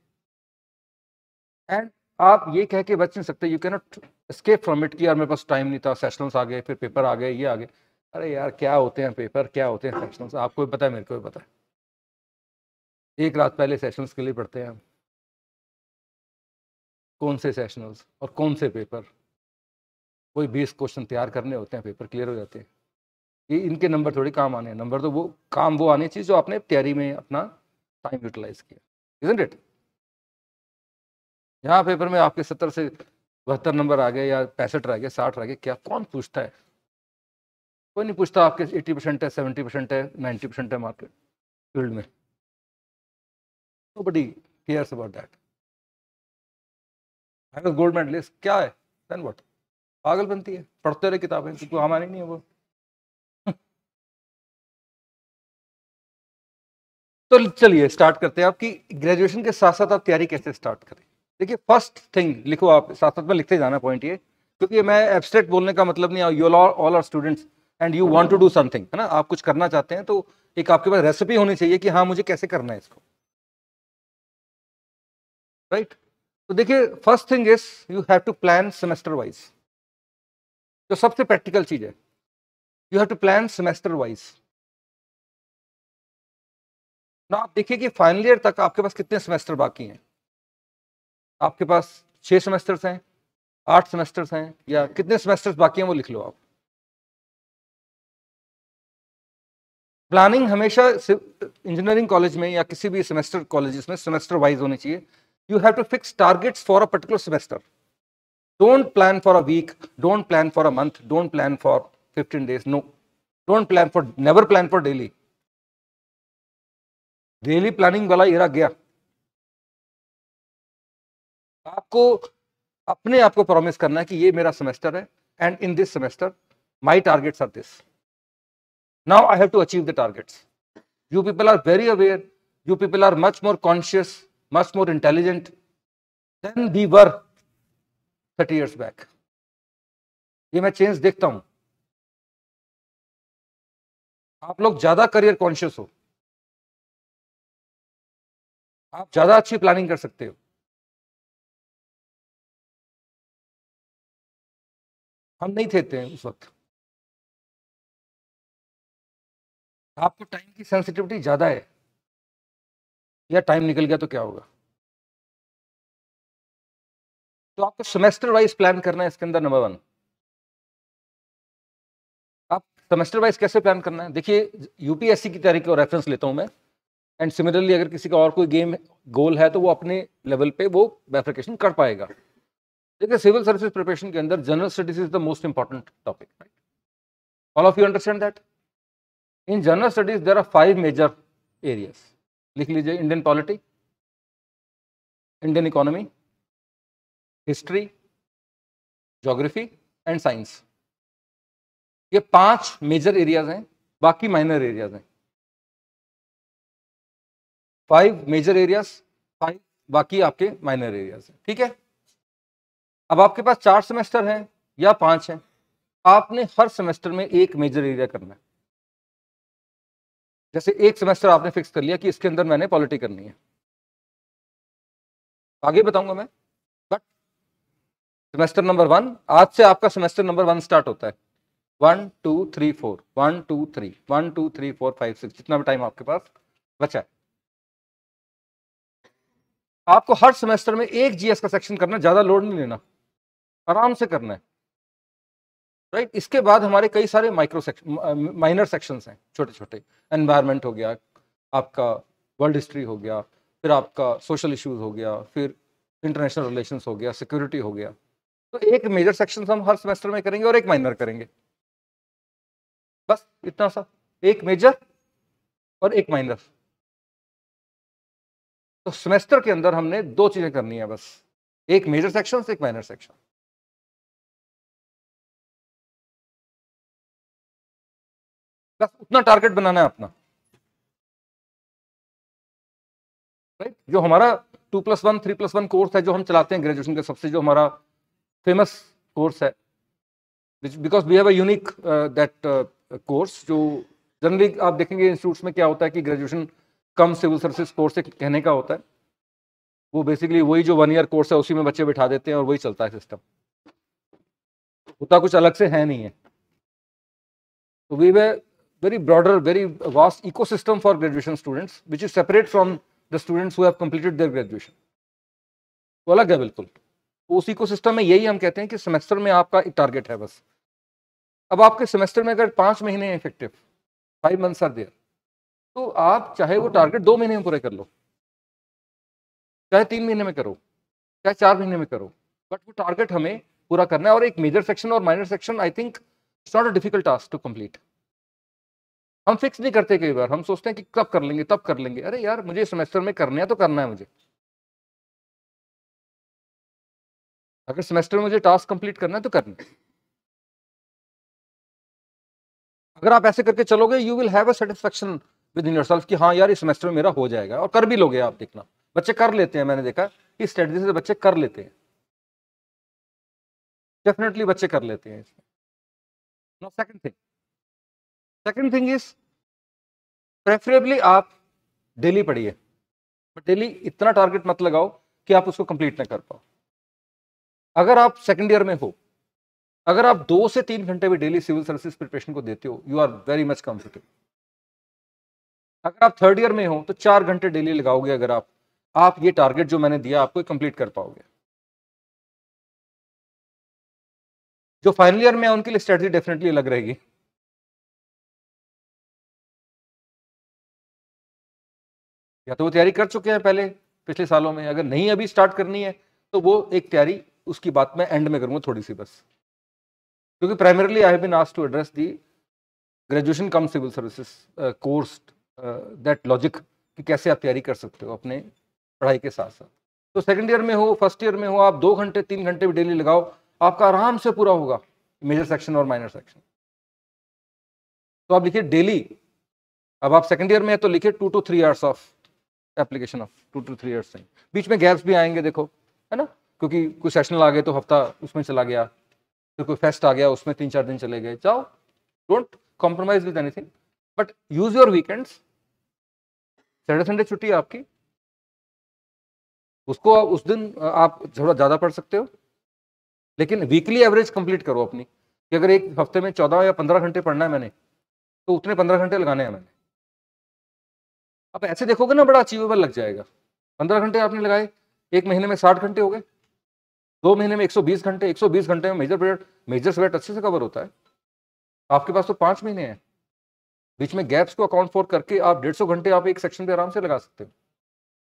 एंड आप ये कह के बच नहीं सकते you not escape from it कि यार मेरे पास टाइम नहीं था सेशनल्स आ गए फिर पेपर आ गए ये आ गए अरे यार क्या होते हैं पेपर क्या होते हैं सेशंस आपको भी पता है मेरे को भी पता है एक रात पहले सेशंस के लिए पढ़ते हैं हम कौन से सेशनल्स और कौन से पेपर कोई बीस क्वेश्चन तैयार करने होते हैं पेपर क्लियर हो जाते हैं ये इनके नंबर थोड़ी काम आने हैं नंबर तो वो काम वो आने चाहिए जो आपने तैयारी में अपना टाइम यूटिलाइज किया इजन इट यहाँ पेपर में आपके सत्तर से बहत्तर नंबर आ गए या पैंसठ रह गए साठ रह गए क्या कौन पूछता है कोई नहीं पूछता आपके 80 परसेंट है 70 परसेंट है 90 परसेंट है मार्केट फील्ड में nobody cares about that gold medalist क्या है देन वट पागल बनती है पढ़ते रहे किताबें तो क्योंकि हमारी नहीं है वो [laughs] तो चलिए स्टार्ट करते हैं आपकी ग्रेजुएशन के साथ साथ आप तैयारी कैसे स्टार्ट करें देखिए फर्स्ट थिंग लिखो आप साथ साथ में लिखते जाना पॉइंट ये क्योंकि मैं एब्स्ट्रैक्ट बोलने का मतलब नहीं you all are students and you want to do something है ना आप कुछ करना चाहते हैं तो एक आपके पास रेसिपी होनी चाहिए कि हाँ मुझे कैसे करना है इसको राइट right? तो देखिए first thing is you have to plan semester wise जो सबसे प्रैक्टिकल चीज है you have to plan semester wise ना आप देखिए कि फाइनल ईयर तक आपके पास कितने सेमेस्टर बाकी हैं आपके पास छह सेमेस्टर्स हैं आठ सेमेस्टर्स हैं या कितने सेमेस्टर्स बाकी हैं वो लिख लो आप प्लानिंग हमेशा इंजीनियरिंग कॉलेज में या किसी भी सेमेस्टर कॉलेज में सेमेस्टर वाइज होनी चाहिए you have to fix targets for a particular semester don't plan for a week don't plan for a month don't plan for 15 days no don't plan for never plan for daily daily planning वाला era गया आपको अपने आप को promise करना है कि ये मेरा सेमेस्टर है and in this semester my targets are this now i have to achieve the targets you people are very aware you people are much more conscious much more intelligent than we were 30 years back ye main change dekhta hu aap log zyada career conscious ho aap zyada अच्छी planning kar sakte ho हम नहीं थे उस वक्त आपको time की sensitivity ज़्यादा है या टाइम निकल गया तो क्या होगा तो आपको सेमेस्टर वाइज प्लान करना है इसके अंदर नंबर वन आप सेमेस्टर वाइज कैसे प्लान करना है देखिए यूपीएससी की तैयारी और रेफरेंस लेता हूं मैं एंड सिमिलरली अगर किसी का और कोई गेम गोल है तो वो अपने लेवल पे वो वेफ्रिकेशन कर पाएगा देखिए सिविल सर्विस प्रिपरेशन के अंदर general studies is the most important topic right all of you understand that in general studies there are five major areas लिख लीजिए Indian polity Indian economy history geography and science ये पांच major areas हैं बाकी minor areas हैं five major areas five बाकी आपके minor areas हैं ठीक है अब आपके पास चार सेमेस्टर हैं या पांच हैं आपने हर सेमेस्टर में एक मेजर एरिया करना है जैसे एक सेमेस्टर आपने फिक्स कर लिया कि इसके अंदर मैंने पॉलिटी करनी है आगे बताऊंगा मैं बट सेमेस्टर नंबर वन आज से आपका सेमेस्टर नंबर वन स्टार्ट होता है one two three four one two three one two three four five six जितना भी टाइम आपके पास बचा है आपको हर सेमेस्टर में एक जीएस का सेक्शन करना ज़्यादा लोड नहीं लेना आराम से करना है राइट right? इसके बाद हमारे कई सारे माइक्रो सेक्शन माइनर सेक्शंस हैं छोटे छोटे एनवायरनमेंट हो गया आपका वर्ल्ड हिस्ट्री हो गया फिर आपका सोशल इश्यूज हो गया फिर इंटरनेशनल रिलेशन हो गया सिक्योरिटी हो गया तो एक मेजर सेक्शन हम हर सेमेस्टर में करेंगे और एक माइनर करेंगे बस इतना सा एक मेजर और एक माइनर तो सेमेस्टर के अंदर हमने दो चीजें करनी है बस एक मेजर सेक्शन एक माइनर सेक्शन प्लस उतना टारगेट बनाना है अपना राइट जो हमारा two plus one three plus one course है जो हम चलाते हैं ग्रेजुएशन के सबसे जो हमारा फेमस कोर्स है because we have a unique that course जो जनरली आप देखेंगे इंस्टीट्यूट्स में क्या होता है कि graduation cum civil service course से कहने का होता है वो बेसिकली वही जो वन ईयर कोर्स है उसी में बच्चे बिठा देते हैं और वही चलता है सिस्टम होता कुछ अलग से है नहीं है तो we way very broader, very vast ecosystem for graduation students, which is separate from the students who have completed their graduation. वो तो अलग है बिल्कुल तो उस इकोसिस्टम में यही हम कहते हैं कि सेमेस्टर में आपका एक टारगेट है बस अब आपके सेमेस्टर में अगर पाँच महीने effective five months are there तो आप चाहे वो टारगेट दो महीने में पूरे कर लो चाहे तीन महीने में करो चाहे चार महीने में करो बट वो टारगेट हमें पूरा करना है और एक मेजर सेक्शन और minor section I think it's not a difficult task to complete हम फिक्स नहीं करते कई बार हम सोचते हैं कि कब कर लेंगे तब कर लेंगे अरे यार मुझे सेमेस्टर में करना है तो करना है मुझे अगर सेमेस्टर में मुझे टास्क कंप्लीट करना है तो करना है अगर आप ऐसे करके चलोगे you will have a satisfaction within yourself कि हाँ यार इस सेमेस्टर में मेरा हो जाएगा और कर भी लोगे आप देखना बच्चे कर लेते हैं मैंने देखा इस स्ट्रेटजी से बच्चे कर लेते हैं डेफिनेटली बच्चे कर लेते हैं इसमें second thing second thing is preferably आप डेली पढ़िए बट डेली इतना टारगेट मत लगाओ कि आप उसको कंप्लीट ना कर पाओ अगर आप सेकेंड ईयर में हो अगर आप दो से तीन घंटे भी डेली सिविल सर्विस प्रिपरेशन को देते हो you are very much comfortable अगर आप थर्ड ईयर में हो तो चार घंटे डेली लगाओगे अगर आप आप ये टारगेट जो मैंने दिया आपको कंप्लीट कर पाओगे जो फाइनल ईयर में है उनके लिए स्ट्रेटजी डेफिनेटली अलग रहेगी या तो वो तैयारी कर चुके हैं पहले पिछले सालों में अगर नहीं अभी स्टार्ट करनी है तो वो एक तैयारी उसकी बात मैं एंड में करूँगा थोड़ी सी बस क्योंकि primarily I have been to address the graduation cum civil services course that logic कि कैसे आप तैयारी कर सकते हो अपने पढ़ाई के साथ साथ तो सेकेंड ईयर में हो फर्स्ट ईयर में हो आप दो घंटे तीन घंटे भी डेली लगाओ आपका आराम से पूरा होगा मेजर सेक्शन और माइनर सेक्शन तो आप लिखिए डेली अब आप सेकेंड ईयर में है तो लिखिए two two three hours of application of two two three years time बीच में गैप्स भी आएंगे देखो है ना क्योंकि कोई सेशन आ गए तो हफ्ता उसमें चला गया फिर तो कोई फेस्ट आ गया उसमें तीन चार दिन चले गए जाओ don't compromise with anything but use your weekends Saturday Sunday छुट्टी आपकी उसको उस दिन आप थोड़ा ज़्यादा पढ़ सकते हो लेकिन वीकली एवरेज कंप्लीट करो अपनी कि अगर एक हफ्ते में चौदह या पंद्रह घंटे पढ़ना है मैंने तो उतने पंद्रह घंटे लगाने हैं मैंने आप ऐसे देखोगे ना बड़ा अचीवेबल लग जाएगा पंद्रह घंटे आपने लगाए एक महीने में साठ घंटे हो गए दो महीने में एक सौ बीस घंटे एक सौ बीस घंटे में मेजर पीरियड मेजर पीरियड अच्छे से कवर होता है आपके पास तो पाँच महीने हैं बीच में गैप्स को अकाउंट फॉर करके आप डेढ़ सौ घंटे आप एक सेक्शन पे आराम से लगा सकते हो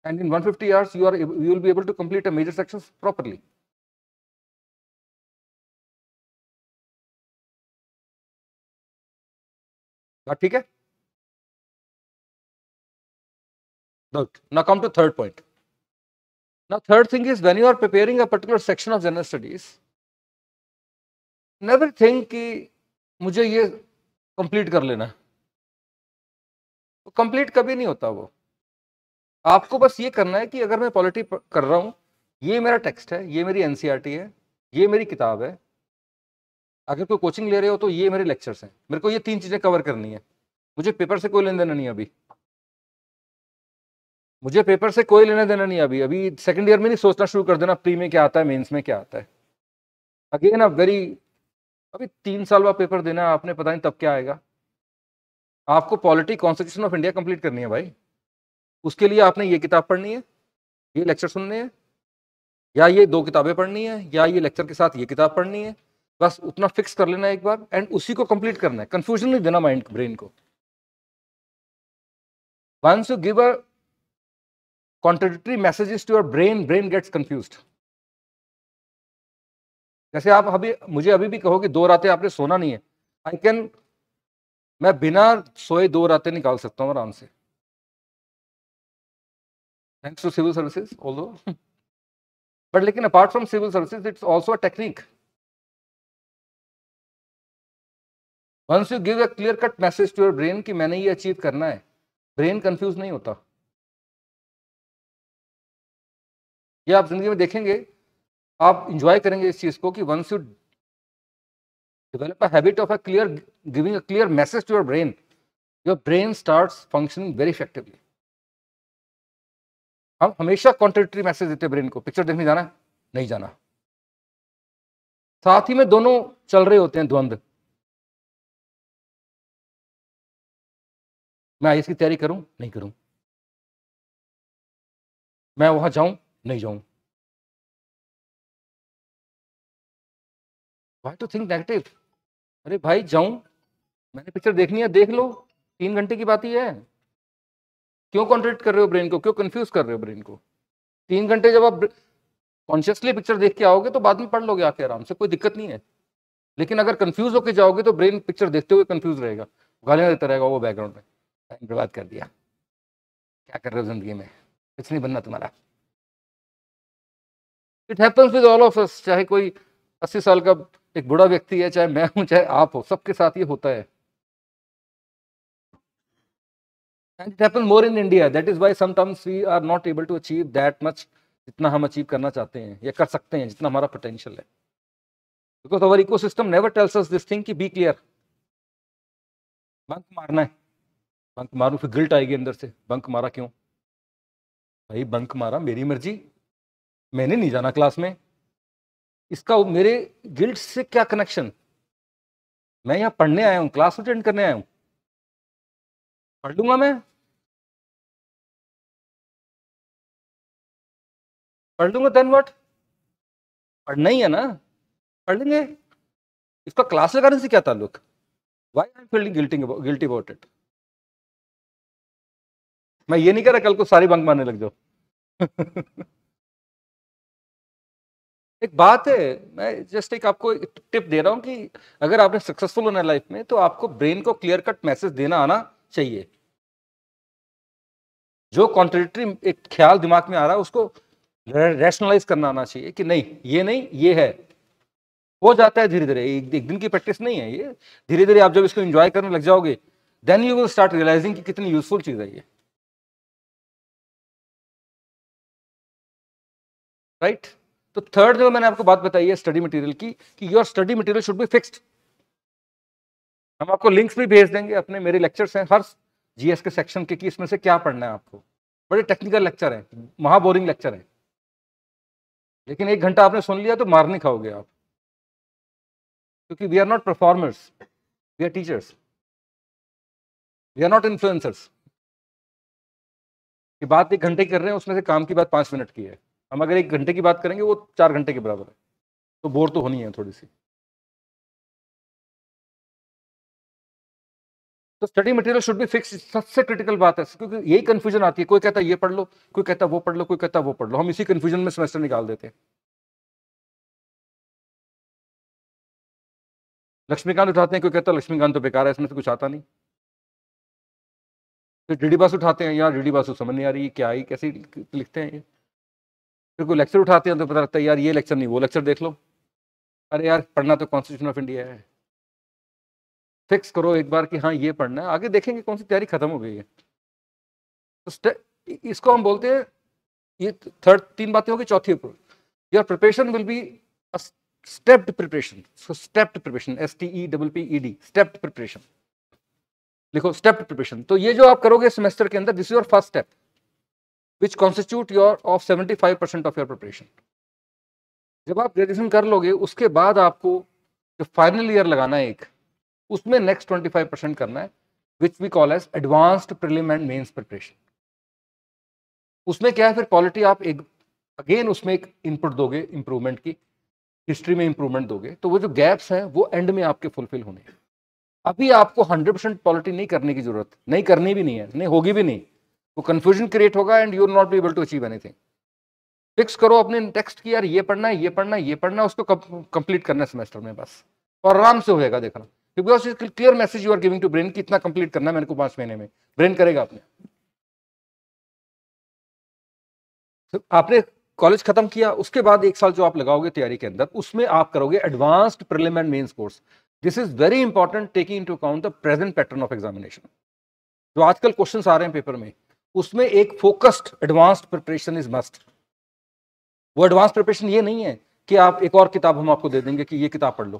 and in one fifty hours you are you will be able to complete a major section properly ठीक है Good. Now come to third point. Now third thing is when you are preparing a particular section of general studies, never think कि मुझे ये complete कर लेना है तो complete कभी नहीं होता वो आपको बस ये करना है कि अगर मैं पॉलिटी कर रहा हूँ ये मेरा टेक्स्ट है ये मेरी एनसीईआरटी e है ये मेरी किताब है अगर कोई कोचिंग ले रहे हो तो ये मेरे लेक्चर्स हैं मेरे को ये तीन चीज़ें कवर करनी है मुझे पेपर से कोई लेन देना नहीं अभी मुझे पेपर से कोई लेना देना नहीं अभी अभी सेकेंड ईयर में नहीं सोचना शुरू कर देना प्री में क्या आता है मेन्स में क्या आता है अगेन अ वेरी अभी तीन साल बाद पेपर देना है आपने पता नहीं तब क्या आएगा आपको polity constitution of India complete करनी है भाई उसके लिए आपने ये किताब पढ़नी है ये लेक्चर सुनने हैं या ये दो किताबें पढ़नी है या ये लेक्चर के साथ ये किताब पढ़नी है बस उतना फिक्स कर लेना है एक बार एंड उसी को कंप्लीट करना है कंफ्यूजन नहीं देना माइंड ब्रेन को once you give a contradictory messages to your brain brain gets confuse जैसे आप अभी मुझे अभी भी कहो कि दो रातें आपने सोना नहीं है आई कैन मैं बिना सोए दो रातें निकाल सकता हूँ आराम से thanks to civil services all but लेकिन apart from civil services it's also a technique once you give a clear cut message to your brain कि मैंने ये अचीव करना है ब्रेन कंफ्यूज नहीं होता ये आप जिंदगी में देखेंगे आप इंजॉय करेंगे इस चीज़ को कि once you develop a habit of a clear giving a clear message to your brain your brain starts functioning very effectively हम हमेशा कॉन्ट्रेक्टरी मैसेज देते हैं ब्रेन को पिक्चर देखने जाना नहीं जाना साथ ही में दोनों चल रहे होते हैं द्वंद्व मैं आई की तैयारी करूं नहीं करूं मैं वहां जाऊं नहीं dung. Why to think negative? अरे भाई जाऊं मैंने पिक्चर देखनी है देख लो तीन घंटे की बात ही है क्यों कॉन्ट्रेक्ट कर रहे हो ब्रेन को क्यों कंफ्यूज कर रहे हो ब्रेन को तीन घंटे जब आप कॉन्शियसली पिक्चर देख के आओगे तो बाद में पढ़ लोगे आके आराम से कोई दिक्कत नहीं है लेकिन अगर कंफ्यूज होकर जाओगे तो ब्रेन पिक्चर देखते हुए कंफ्यूज रहेगा गालियां देता रहेगा वो बैकग्राउंड में बर्बाद कर दिया क्या कर रहे हो जिंदगी में कुछ नहीं बनना तुम्हारा it happens with all of us चाहे कोई अस्सी साल का एक बूढ़ा व्यक्ति है चाहे मैं हूँ चाहे आप हो सबके साथ ये होता है and it happens more in India that is why sometimes we are not able to achieve that much जितना हम अचीव करना चाहते हैं या कर सकते हैं जितना हमारा पोटेंशियल है because our ecosystem never tells us this thing की बी क्लियर बंक मारना है बंक मारू फिर गिल्ट आएगी अंदर से बंक मारा क्यों भाई बंक मारा मेरी मर्जी मैंने नहीं जाना क्लास में इसका मेरे गिल्ट से क्या कनेक्शन मैं यहां पढ़ने आया हूं क्लास अटेंड करने आया हूं पढ़ लूंगा मैं पढ़ लूंगा देन वट पढ़ना ही है ना पढ़ लेंगे इसका क्लास लगाने से क्या ताल्लुक why I am feeling guilty about it मैं ये नहीं कह रहा कल को सारी बंक मारने लग जाओ [laughs] एक बात है मैं जस्ट एक आपको एक टिप दे रहा हूँ कि अगर आपने सक्सेसफुल होना लाइफ में तो आपको ब्रेन को क्लियर कट मैसेज देना आना चाहिए जो कॉन्ट्रेडिक्टरी एक ख्याल दिमाग में आ रहा है उसको रैशनलाइज करना आना चाहिए कि नहीं ये नहीं ये है हो जाता है धीरे धीरे एक, एक दिन की प्रैक्टिस नहीं है ये धीरे धीरे आप जब इसको इंजॉय करने लग जाओगे then you will start realising कि कितनी यूजफुल चीज़ है ये राइट right? तो थर्ड जो मैंने आपको बात बताई है स्टडी मटेरियल की कि your study material should be fixed हम आपको लिंक्स भी भेज देंगे अपने मेरे लेक्चर्स हैं हर जीएस के सेक्शन के कि इसमें से क्या पढ़ना है आपको बड़े टेक्निकल लेक्चर हैं महाबोरिंग लेक्चर हैं लेकिन एक घंटा आपने सुन लिया तो मार नहीं खाओगे आप क्योंकि we are not performers we are teachers we are not influencers की बात एक घंटे कर रहे हैं उसमें से काम की बात पाँच मिनट की है हम अगर एक घंटे की बात करेंगे वो चार घंटे के बराबर है तो बोर तो होनी है थोड़ी सी तो study material should be fix सबसे क्रिटिकल बात है क्योंकि यही कंफ्यूजन आती है कोई कहता है ये पढ़ लो कोई कहता है वो पढ़ लो कोई कहता है वो पढ़ लो हम इसी कंफ्यूजन में सेमेस्टर निकाल देते हैं लक्ष्मीकांत उठाते हैं कोई कहता है लक्ष्मीकांत तो बेकार है इसमें से कुछ आता नहीं फिर डी डी बासु उठाते हैं यार डीडी बासु समझ नहीं आ रही क्या आई कैसे लिखते हैं ये फिर कोई लेक्चर उठाते हैं तो पता लगता है यार ये लेक्चर नहीं वो लेक्चर देख लो अरे यार पढ़ना तो कॉन्स्टिट्यूशन ऑफ इंडिया है फिक्स करो एक बार कि हाँ ये पढ़ना है आगे देखेंगे कौन सी तैयारी खत्म हो गई है तो इसको हम बोलते हैं ये थर्ड तीन बातें होगी चौथी approach your preparation will be stepped preparation so stepped preparation S T E double P E D stepped preparation लिखो स्टेप्ड प्रिपरेशन तो ये जो आप करोगे सेमेस्टर के अंदर this is your first step which constitute your of seventy five percent of your preparation जब आप ग्रेजुएशन कर लोगे उसके बाद आपको जो फाइनल ईयर लगाना है एक उसमें नेक्स्ट ट्वेंटी फाइव परसेंट करना है which we call as advanced prelim and mains preparation उसमें क्या है फिर क्वालिटी आप एक अगेन उसमें एक इनपुट दोगे इंप्रूवमेंट की हिस्ट्री में इम्प्रूवमेंट दोगे तो वो जो गैप्स हैं वो एंड में आपके फुलफिल होने अभी आपको हंड्रेड परसेंट पॉलिटी नहीं करने की जरूरत नहीं करनी भी नहीं है नहीं होगी भी नहीं वो कन्फ्यूजन क्रिएट होगा and you not be able to achieve anything fix करो अपने टेक्स्ट की यार ये पढ़ना है ये पढ़ना है ये पढ़ना उसको कंप्लीट करना सेमेस्टर में बस और तो आराम से होएगा देखना because is clear message you are giving to brain कि इतना कंप्लीट करना है मेरे को पाँच महीने में ब्रेन करेगा आपने तो आपने कॉलेज खत्म किया उसके बाद एक साल जो आप लगाओगे तैयारी के अंदर उसमें आप करोगे advanced prelim and mains course this is very important taking to account the present pattern of examination जो आजकल क्वेश्चन आ रहे हैं पेपर में उसमें एक focused advanced preparation is must वो एडवांस प्रिपरेशन ये नहीं है कि आप एक और किताब हम आपको दे देंगे कि ये किताब पढ़ लो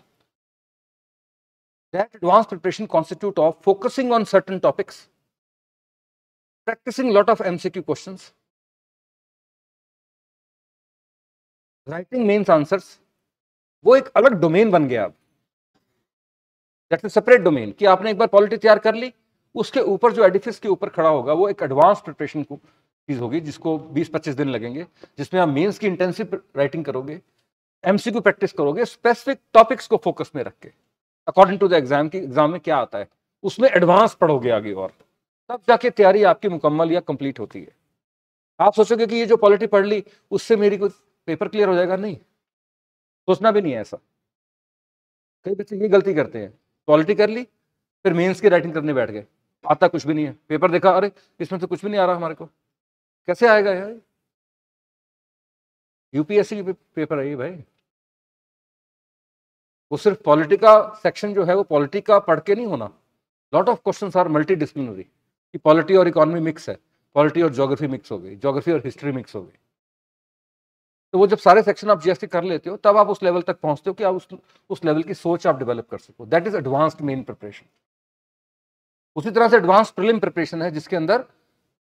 that advance preparation constitute of focusing on certain topics practising lot of MCQ question writing mains answers, वो एक अलग डोमेन बन गया अब दैट इज सेपरेट डोमेन कि आपने एक बार पॉलिटी तैयार कर ली उसके ऊपर जो एडिफिस के ऊपर खड़ा होगा वो एक एडवांस प्रिपरेशन को चीज़ होगी जिसको 20-25 दिन लगेंगे जिसमें आप मेंस की इंटेंसिव राइटिंग करोगे एमसीक्यू प्रैक्टिस करोगे स्पेसिफिक टॉपिक्स को फोकस में रख के अकॉर्डिंग टू द एग्जाम की एग्जाम में क्या आता है उसमें एडवांस पढ़ोगे आगे और तब जाके तैयारी आपकी मुकम्मल या कंप्लीट होती है आप सोचोगे कि ये जो पॉलिटी पढ़ ली उससे मेरी कोई पेपर क्लियर हो जाएगा नहीं सोचना भी नहीं है ऐसा कई बच्चे ये गलती करते हैं पॉलिटी कर ली फिर मेन्स की राइटिंग करने बैठ गए आता कुछ भी नहीं है पेपर देखा अरे इसमें तो कुछ भी नहीं आ रहा हमारे को कैसे आएगा यार यूपीएससी की पेपर आई भाई वो सिर्फ पॉलिटिका सेक्शन जो है वो पॉलिटिका पढ़ के नहीं होना lot of question are multidisciplinary कि पॉलिटी और इकोनॉमी मिक्स है पॉलिटी और ज्योग्राफी मिक्स हो गई ज्योग्राफी और हिस्ट्री मिक्स हो गई तो वो जब सारे सेक्शन आप जीएसटी कर लेते हो तब आप उस लेवल तक पहुंचते हो कि आप उस उस लेवल की सोच आप डेवलप कर सको that is advanced main preparation उसी तरह से एडवांस प्रिलिम प्रिपरेशन है जिसके अंदर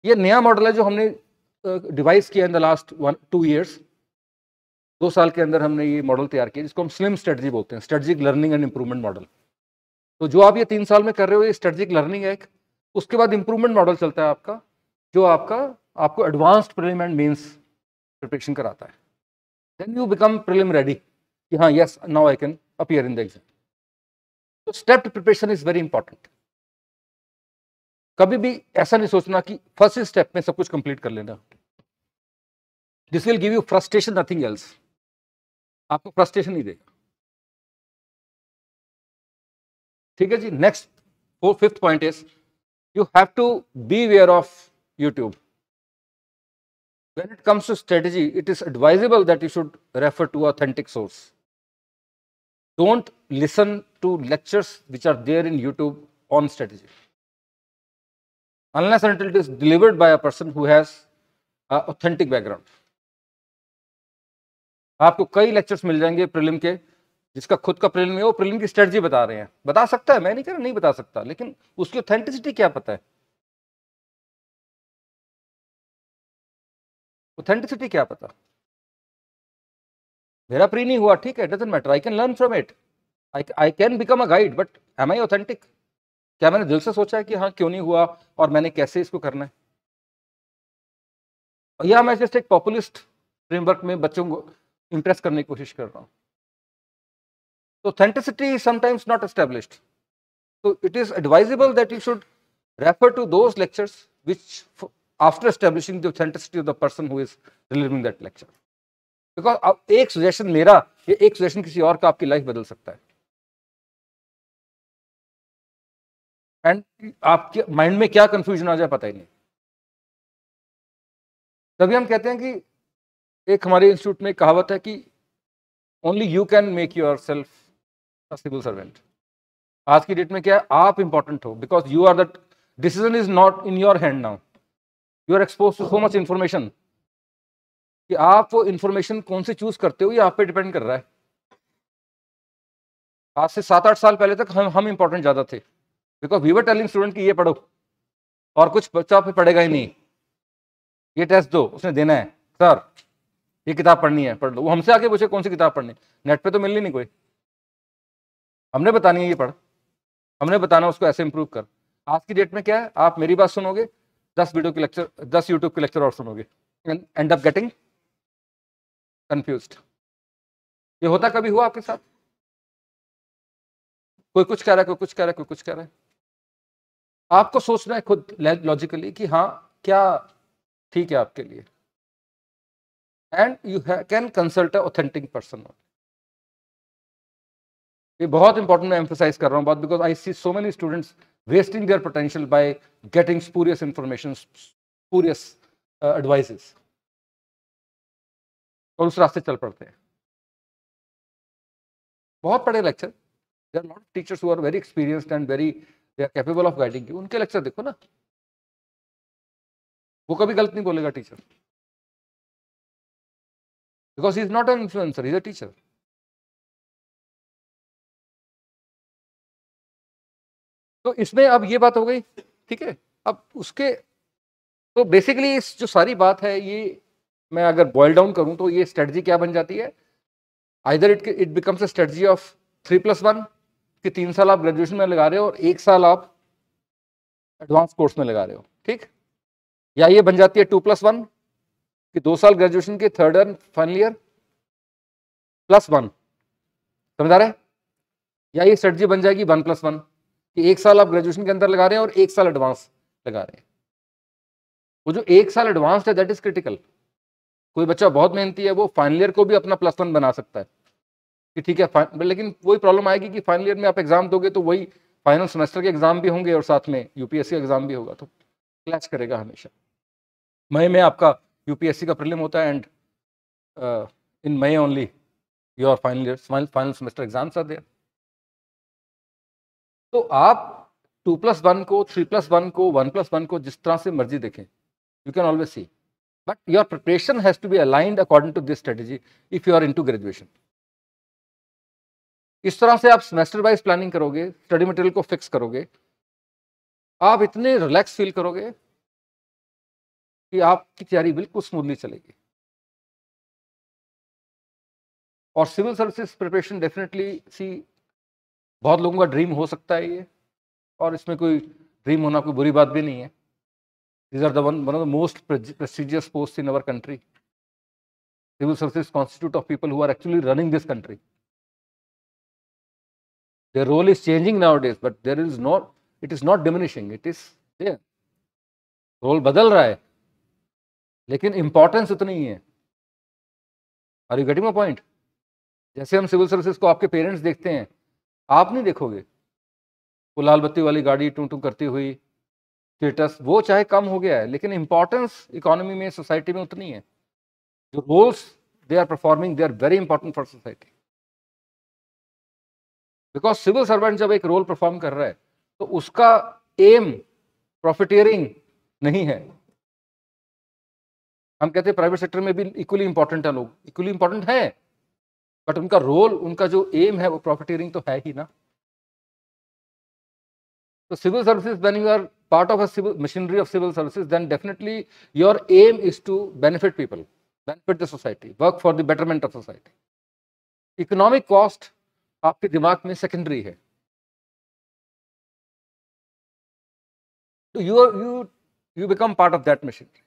ये नया मॉडल है जो हमने डिवाइस किया in the last one two years दो साल के अंदर हमने ये मॉडल तैयार किया जिसको हम स्लिम स्ट्रेटजी बोलते हैं strategic learning and improvement model तो जो आप ये तीन साल में कर रहे हो ये स्ट्रेटजिक लर्निंग है उसके बाद इम्प्रूवमेंट मॉडल चलता है आपका जो आपका आपको advanced prelim and mains preparation कराता है then you become prelim ready कि हाँ yes now I can appear in the exam तो stepped preparation is very important कभी भी ऐसा नहीं सोचना कि फर्स्ट स्टेप में सब कुछ कंप्लीट कर लेना this will give you frustration nothing else आपको फ्रस्ट्रेशन ही देगा ठीक है जी next four fifth point is you have to be aware of YouTube when it comes to strategy it is advisable that you should refer to authentic source don't listen to lectures which are there in YouTube on strategy unless until it is delivered by a person who has authentic background. आपको कई lectures मिल जाएंगे prelim के जिसका खुद का prelim है वो prelim की स्ट्रेटजी बता रहे हैं बता सकता है मैं नहीं कह रहा नहीं बता सकता लेकिन उसकी ऑथेंटिसिटी क्या पता है ऑथेंटिसिटी क्या पता मेरा प्री नहीं हुआ ठीक है doesn't matter I can learn from it I I can become a guide but am I authentic क्या मैंने दिल से सोचा है कि हाँ क्यों नहीं हुआ और मैंने कैसे इसको करना है या मैं जस्ट एक पॉपुलिस्ट फ्रेमवर्क में बच्चों को इंप्रेस करने की कोशिश कर रहा हूं तो ऑथेंटिसिटी समटाइम्स नॉट एस्टेब्लिश्ड तो it is advisable that you should refer to those lectures which after establishing the authenticity of the person who is delivering that lecture because एक सजेशन मेरा या एक सजेशन किसी और का आपकी लाइफ बदल सकता है एंड आपके माइंड में क्या कंफ्यूजन आ जाए पता ही नहीं तभी हम कहते हैं कि एक हमारे इंस्टीट्यूट में कहावत है कि only you can make yourself civil servant आज की डेट में क्या है आप इंपॉर्टेंट हो because you are that decision is not in your hand now you are expose to so much information कि आप वो इन्फॉर्मेशन कौन से चूज करते हो ये आप पे डिपेंड कर रहा है आज से सात आठ साल पहले तक हम हम इंपॉर्टेंट ज़्यादा थे because we were telling student की ये पढ़ो और कुछ बच्चा फिर पढ़ेगा ही नहीं ये टेस्ट दो उसने देना है सर ये किताब पढ़नी है पढ़ लो वो हमसे आके पूछे कौन सी किताब पढ़नी नेट पे तो मिलनी नहीं कोई हमने बतानी है ये पढ़ हमने बताना उसको ऐसे इंप्रूव कर आज की डेट में क्या है आप मेरी बात सुनोगे दस वीडियो के लेक्चर दस यूट्यूब के लेक्चर और सुनोगे एंड ऑफ गेटिंग कन्फ्यूज ये होता कभी हुआ आपके साथ कोई कुछ कह रहा है कोई कुछ कह रहा है कोई कुछ कह रहा है आपको सोचना है खुद लॉजिकली कि हाँ क्या ठीक है आपके लिए and you can consult authentic person ये बहुत इंपॉर्टेंट मैं एम्फोसाइज कर रहा हूँ बात because I see so many students wasting their potential by getting spurious information spurious advises और उस रास्ते चल पड़ते हैं बहुत पढ़े lecture there not teachers who are very experienced and very they are capable of guiding you उनके lecture देखो ना वो कभी गलत नहीं बोलेगा teacher because he is not an influencer is a teacher तो इसमें अब ये बात हो गई ठीक है अब उसके तो बेसिकली इस जो सारी बात है ये मैं अगर बॉयल डाउन करूं तो ये स्ट्रेटजी क्या बन जाती है either it it becomes a strategy of three plus one कि तीन साल आप ग्रेजुएशन में लगा रहे हो और एक साल आप एडवांस कोर्स में लगा रहे हो ठीक या ये बन जाती है टू प्लस वन कि दो साल ग्रेजुएशन के third and final year plus one समझा रहे या ये स्ट्रेटजी बन जाएगी वन प्लस वन कि एक साल आप ग्रेजुएशन के अंदर लगा रहे हैं और एक साल एडवांस लगा रहे हैं वो जो एक साल एडवांस है दैट इज क्रिटिकल कोई बच्चा बहुत मेहनती है वो फाइनल ईयर को भी अपना प्लस वन बना सकता है कि ठीक है लेकिन वही प्रॉब्लम आएगी कि फाइनल ईयर में आप एग्जाम दोगे तो वही फाइनल सेमेस्टर के एग्जाम भी होंगे और साथ में यूपीएससी एग्जाम भी होगा तो क्लैश करेगा हमेशा मई में आपका यूपीएससी का प्रिलिम होता है and in May only your final year final semester exam sir there तो आप टू प्लस वन को थ्री प्लस वन को वन प्लस वन को जिस तरह से मर्जी देखें you can always see but your preparation has to be aligned according to this strategy if you are in to graduation इस तरह से आप सेमेस्टर वाइज प्लानिंग करोगे स्टडी मटेरियल को फिक्स करोगे आप इतने रिलैक्स फील करोगे कि आपकी तैयारी बिल्कुल स्मूथली चलेगी और सिविल सर्विसेज प्रिपरेशन डेफिनेटली सी बहुत लोगों का ड्रीम हो सकता है ये और इसमें कोई ड्रीम होना कोई बुरी बात भी नहीं है these are then one one of the most prestigious post in our country civil services constitute of people who are actually running this country Their role is changing nowadays, but there is no, it is not diminishing. It is there. Role बदल रहा है लेकिन importance उतनी ही है are you getting a point जैसे हम civil services को आपके पेरेंट्स देखते हैं आप नहीं देखोगे वो लाल बत्ती वाली गाड़ी टू टू करती हुई स्टेटस वो चाहे कम हो गया है लेकिन इंपॉर्टेंस इकोनॉमी में सोसाइटी में उतनी है जो roles they are performing they are very important for society because civil servant जब एक रोल परफॉर्म कर रहा है तो उसका एम प्रॉफिटियरिंग नहीं है हम कहते हैं प्राइवेट सेक्टर में भी इक्वली इंपॉर्टेंट है लोग इक्वली इंपॉर्टेंट है बट उनका रोल उनका जो एम है वो प्रॉफिटियरिंग तो है ही ना तो civil services then you are part of a whole machinery of civil services then definitely your aim is to benefit people benefit the society work for the betterment of society economic cost आपके दिमाग में secondary है तो you you you become part of that machinery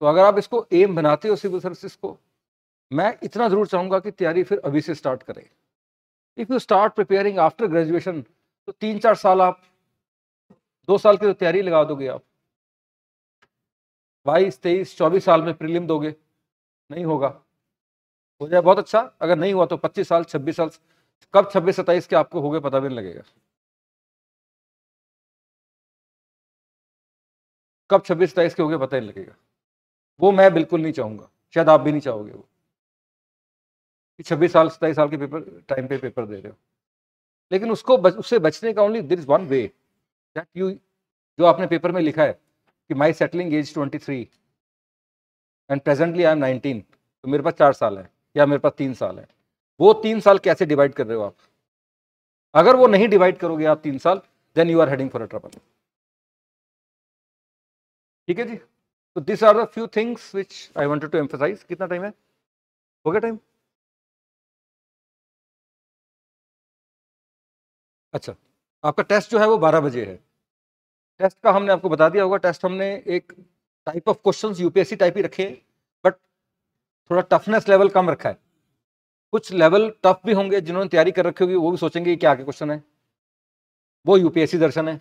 तो अगर आप इसको M बनाते हो सिविल सर्विसेज को मैं इतना जरूर चाहूंगा कि तैयारी फिर अभी से स्टार्ट करें if you start preparing after graduation तो तीन चार साल आप दो साल की तो तैयारी लगा दोगे आप बाईस तेईस चौबीस साल में प्रीलिम दोगे नहीं होगा हो जाए बहुत अच्छा अगर नहीं हुआ तो पच्चीस साल छब्बीस साल कब छब्बीस सत्ताईस के आपको हो गए पता भी नहीं लगेगा कब छब्बीस सत्ताईस के हो गए पता ही नहीं लगेगा वो मैं बिल्कुल नहीं चाहूँगा शायद आप भी नहीं चाहोगे वो कि छब्बीस साल सत्ताईस साल के पेपर टाइम पे पेपर दे रहे हो लेकिन उसको बच, उससे बचने का only there is one way that you जो आपने पेपर में लिखा है कि my settling age twenty three and presently I am nineteen तो मेरे पास चार साल है या मेरे पास तीन साल है वो तीन साल कैसे डिवाइड कर रहे हो आप अगर वो नहीं डिवाइड करोगे आप तीन साल then you are heading for a trouble ठीक है जी तो this are the few things which I wanted to emphasize कितना टाइम है हो गया टाइम अच्छा आपका टेस्ट जो है वो 12 बजे है टेस्ट का हमने आपको बता दिया होगा टेस्ट हमने एक type of questions UPSC type ही रखे हैं थोड़ा टफनेस लेवल कम रखा है कुछ लेवल टफ भी होंगे जिन्होंने तैयारी कर रखी होगी वो भी सोचेंगे क्या आगे क्वेश्चन है वो यूपीएससी दर्शन है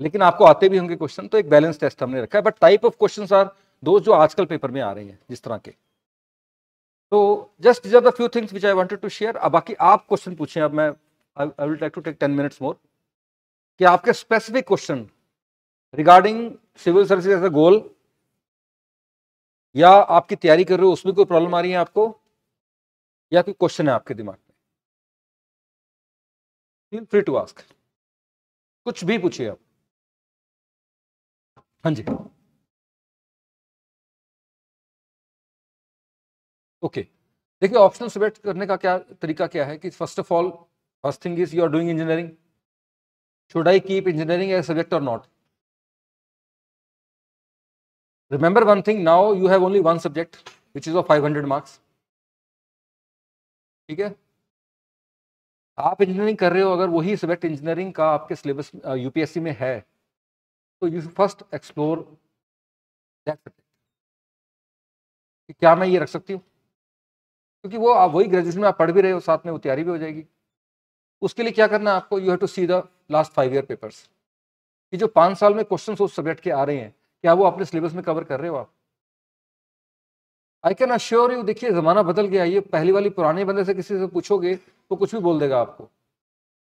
लेकिन आपको आते भी होंगे क्वेश्चन तो एक बैलेंस टेस्ट हमने रखा है but type of question are दो जो आजकल पेपर में आ रहे हैं जिस तरह के तो just these are the few things which I wanted to share अब बाकी आप क्वेश्चन पूछे अब मैं I will to take ten minutes more कि आपके specific question regarding civil service as a goal या आपकी तैयारी कर रहे हो उसमें कोई प्रॉब्लम आ रही है आपको या कोई क्वेश्चन है आपके दिमाग में फील फ्री टू आस्क कुछ भी पूछिए आप हाँ जी ओके okay. देखिए ऑप्शनल सिलेक्ट करने का क्या तरीका क्या है कि first of all first thing is you are doing engineering should I keep engineering as subject और not Remember one thing, now you have only one subject which is of 500 marks. ठीक है आप इंजीनियरिंग कर रहे हो अगर वही subject engineering का आपके सिलेबस यूपीएससी में है तो you first explore that subject क्या मैं ये रख सकती हूँ क्योंकि वो आप वही ग्रेजुएशन में आप पढ़ भी रहे हो साथ में वो तैयारी भी हो जाएगी उसके लिए क्या करना है आपको you have to see the last five year papers कि जो पाँच साल में क्वेश्चन उस सब्जेक्ट के आ रहे हैं क्या वो अपने सिलेबस में कवर कर रहे हो आप आई कैन अश्योर यू देखिए ज़माना बदल गया ये पहली वाली पुराने बंदे से किसी से पूछोगे तो कुछ भी बोल देगा आपको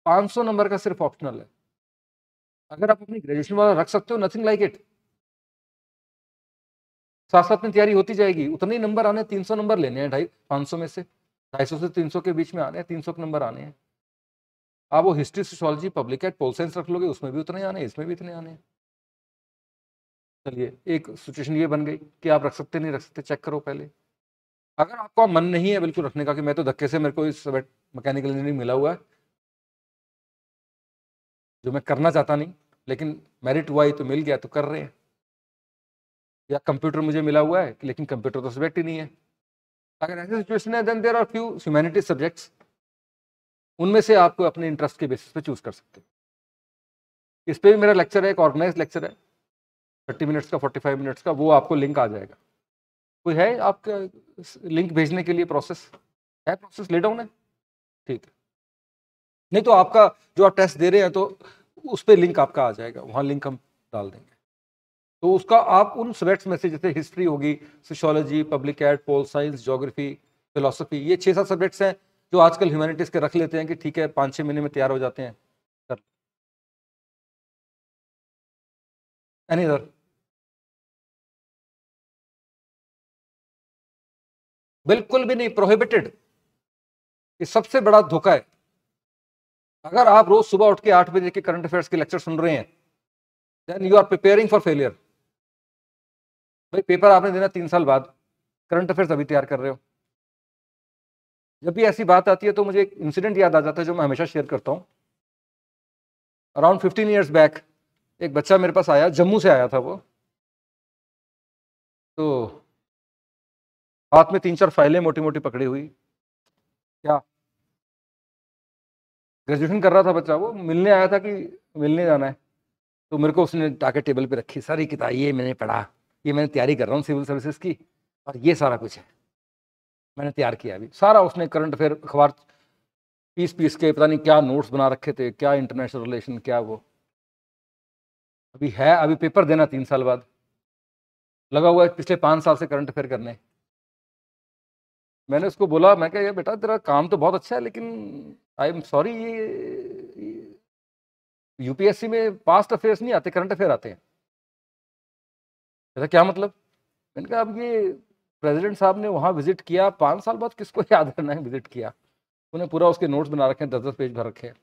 500 नंबर का सिर्फ ऑप्शनल है अगर आप अपनी ग्रेजुएशन वाला रख सकते हो नथिंग लाइक इट साथ साथ में तैयारी होती जाएगी उतने ही नंबर आने तीन सौ नंबर लेने हैं ढाई पाँच सौ में से ढाई सौ से तीन सौ के बीच में आने हैं तीन सौ के नंबर आने हैं आप वो history sociology public ad pol science रख लोगे उसमें भी उतने आने हैं इसमें भी इतने आने हैं चलिए एक सिचुएशन ये बन गई कि आप रख सकते नहीं रख सकते चेक करो पहले अगर आपका मन नहीं है बिल्कुल रखने का कि मैं तो धक्के से मेरे को इस मैकेनिकल इंजीनियरिंग मिला हुआ है जो मैं करना चाहता नहीं लेकिन मेरिट हुआ ही तो मिल गया तो कर रहे हैं या कंप्यूटर मुझे मिला हुआ है लेकिन कंप्यूटर तो सब्जेक्ट ही नहीं है अगर ऐसी सिचुएशन है then there are few humanity subjects उनमें से आपको अपने इंटरेस्ट के बेसिस पे चूज कर सकते हैं इस पर भी मेरा लेक्चर है एक ऑर्गेनाइज लेक्चर है थर्टी मिनट्स का फोर्टी फाइव मिनट्स का वो आपको लिंक आ जाएगा कोई है आपके लिंक भेजने के लिए प्रोसेस है प्रोसेस ले डाउन है ठीक है नहीं तो आपका जो आप टेस्ट दे रहे हैं तो उस पर लिंक आपका आ जाएगा वहाँ लिंक हम डाल देंगे तो उसका आप उन सब्जेक्ट्स में से जैसे हिस्ट्री होगी sociology public ad pol science geography philosophy ये छः सात सब्जेक्ट्स हैं जो आजकल ह्यूमैनिटीज़ के रख लेते हैं कि ठीक है पाँच छः महीने में तैयार हो जाते हैं सर एनी सर बिल्कुल भी नहीं प्रोहिबिटेड ये सबसे बड़ा धोखा है अगर आप रोज सुबह उठ के आठ बजे के करंट अफेयर्स के लेक्चर सुन रहे हैं then you are preparing for failure भाई पेपर आपने देना तीन साल बाद करंट अफेयर्स अभी तैयार कर रहे हो जब भी ऐसी बात आती है तो मुझे एक इंसिडेंट याद आ जाता है जो मैं हमेशा शेयर करता हूँ अराउंड फिफ्टीन ईयर्स बैक एक बच्चा मेरे पास आया जम्मू से आया था वो तो हाथ में तीन चार फाइलें मोटी मोटी पकड़ी हुई क्या ग्रेजुएशन कर रहा था बच्चा वो मिलने आया था कि मिलने जाना है तो मेरे को उसने टाके टेबल पे रखी सारी किताब ये मैंने पढ़ा ये मैंने तैयारी कर रहा हूँ सिविल सर्विसेज की और ये सारा कुछ है मैंने तैयार किया अभी सारा उसने करंट अफेयर अखबार पीस पीस के पता नहीं क्या नोट्स बना रखे थे क्या इंटरनेशनल रिलेशन क्या वो अभी है अभी पेपर देना तीन साल बाद लगा हुआ है पिछले पाँच साल से करंट अफेयर करने मैंने उसको बोला मैं क्या बेटा तेरा काम तो बहुत अच्छा है लेकिन आई एम सॉरी ये यूपीएससी में पास्ट अफेयर्स नहीं आते करंट अफेयर आते हैं ऐसा क्या मतलब मैंने कहा अब ये प्रेसिडेंट साहब ने वहाँ विजिट किया पाँच साल बाद किसको [laughs] याद करना है विजिट किया उन्हें पूरा उसके नोट्स बना रखे हैं दस दस पेज भर रखे हैं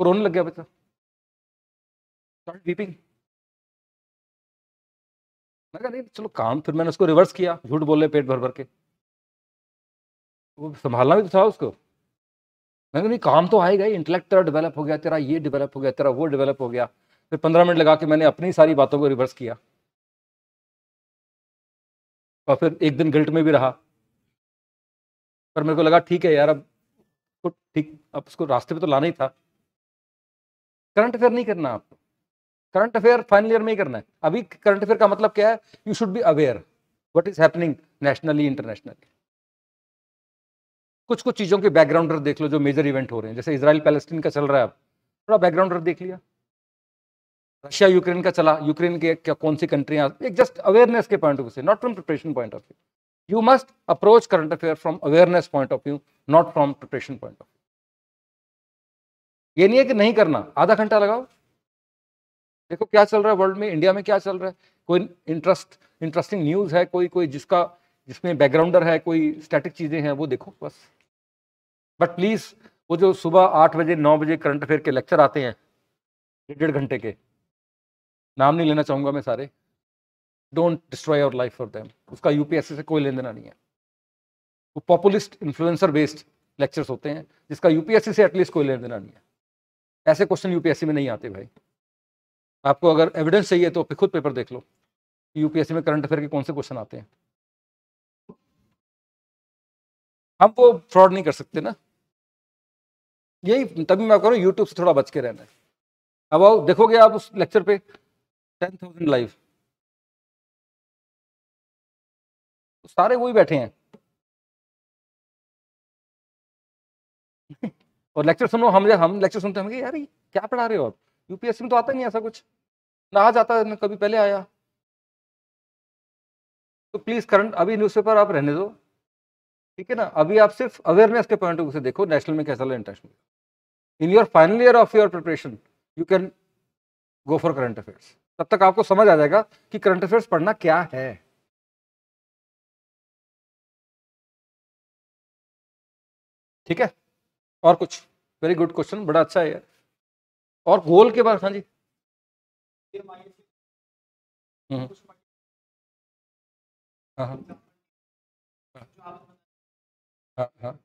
और रोने लग गया बेटा वीपिंग मैं कहा नहीं चलो काम फिर मैंने उसको रिवर्स किया झूठ बोले पेट भर भर के वो संभालना भी तो था उसको मैंने नहीं काम तो आएगा ही इंटेलेक्ट तेरा डेवलप हो गया तेरा ये डेवलप हो गया तेरा वो डेवलप हो गया फिर पंद्रह मिनट लगा के मैंने अपनी सारी बातों को रिवर्स किया और फिर एक दिन गिल्ट में भी रहा पर मेरे को लगा ठीक है यार अब तो ठीक अब उसको रास्ते पे तो लाना ही था करंट अफेयर नहीं करना आपको करंट अफेयर फाइनल ईयर में ही करना है अभी करंट अफेयर का मतलब क्या है you should be aware what is happening nationally internationally कुछ कुछ चीज़ों के बैकग्राउंडर देख लो जो मेजर इवेंट हो रहे हैं जैसे इसराइल पैलेस्टीन का चल रहा है अब थोड़ा बैकग्राउंडर देख लिया रशिया यूक्रेन का चला यूक्रेन के क्या कौन सी कंट्रियाँ एक जस्ट अवेयरनेस के पॉइंट ऑफ व्यू से not from preparation point of view you must approach current affair from awareness point of view not from preparation point of view ये नहीं है कि नहीं करना आधा घंटा लगाओ देखो क्या चल रहा है वर्ल्ड में इंडिया में क्या चल रहा है कोई इंटरेस्ट इंटरेस्टिंग न्यूज़ है कोई कोई जिसका जिसमें बैकग्राउंडर है कोई स्टैटिक चीज़ें हैं वो देखो बस बट प्लीज़ वो जो सुबह आठ बजे नौ बजे करंट अफेयर के लेक्चर आते हैं डेढ़ डेढ़ घंटे के नाम नहीं लेना चाहूँगा मैं सारे don't destroy our life for them उसका यूपीएससी से कोई लेन देना नहीं है वो पॉपुलिस्ट इन्फ्लुएंसर बेस्ड लेक्चर्स होते हैं जिसका यूपीएससी से एटलीस्ट कोई लेन देना नहीं है ऐसे क्वेश्चन यूपीएससी में नहीं आते भाई आपको अगर एविडेंस चाहिए तो खुद पेपर देख लो यूपीएससी में करंट अफेयर के कौन से क्वेश्चन आते हैं हम वो फ्रॉड नहीं कर सकते ना यही तभी मैं करूँ यूट्यूब से थोड़ा बच के रहना है अब आओ देखोगे आप उस लेक्चर पे टेन थाउजेंड लाइव सारे वही बैठे हैं [laughs] और लेक्चर सुनो हम हम लेक्चर सुनते हैं यार क्या पढ़ा रहे हो आप यूपीएससी में तो आता नहीं ऐसा कुछ ना आ जाता ना कभी पहले आया तो प्लीज़ करंट अभी न्यूज़पेपर आप रहने दो ठीक है ना अभी आप सिर्फ अवेयरनेस के पॉइंट ऑफ व्यू से देखो नेशनल में कैसा international in your final year of your preparation you can go for current affairs तब तक आपको समझ आ जाएगा कि करंट अफेयर्स पढ़ना क्या है ठीक है और कुछ वेरी गुड क्वेश्चन बड़ा अच्छा है यार और गोल के बारे हाँ जी हम्म। हाँ हाँ हाँ, हाँ।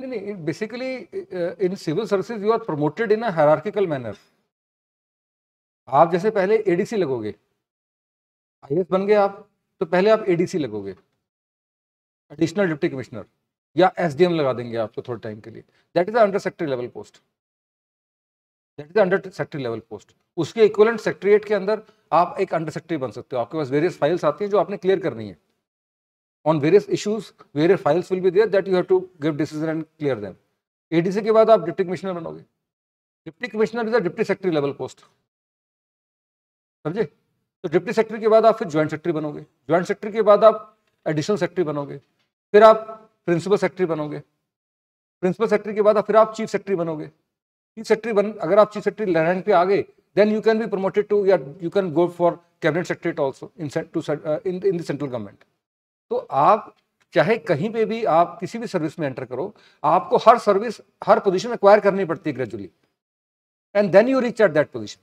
नहीं नहीं basically in civil services you are promoted in a manner आप जैसे पहले एडीसी लगोगे आई बन गए आप तो पहले आप एडीसी लगोगे एडिशनल डिप्टी कमिश्नर या एसडीएम लगा देंगे आपको तो थोड़े टाइम के लिए that is under secretary level post that is under secretary level post उसके इक्वलेंट सेक्ट्रिएट के अंदर आप एक अंडर सेक्ट्री बन सकते हो आपके पास वेरियस फाइल्स आती हैं जो आपने क्लियर करनी है on various issues various files will be there that you have to give decision and clear them ADC के बाद आप डिप्टी कमिश्नर बनोगे deputy commissioner is a deputy secretary level post समझे तो डिप्टी सेक्रेटरी के बाद आप फिर ज्वाइंट सेक्रेटरी बनोगे ज्वाइंट सेक्रेटरी के बाद आप एडिशनल सेक्रेटरी बनोगे फिर आप प्रिंसिपल सेक्रेटरी बनोगे प्रिंसिपल सेक्ट्री के बाद फिर आप चीफ सेक्रेटरी बनोगे चीफ सेक्रेटरी बन अगर आप चीफ सेक्रेटरी रैंक पे आ गए then you can be promoted to या you can go for cabinet secretary also in to in the central government तो आप चाहे कहीं पे भी आप किसी भी सर्विस में एंटर करो आपको हर सर्विस हर पोजीशन एक्वायर करनी पड़ती है gradually and then you reach at that position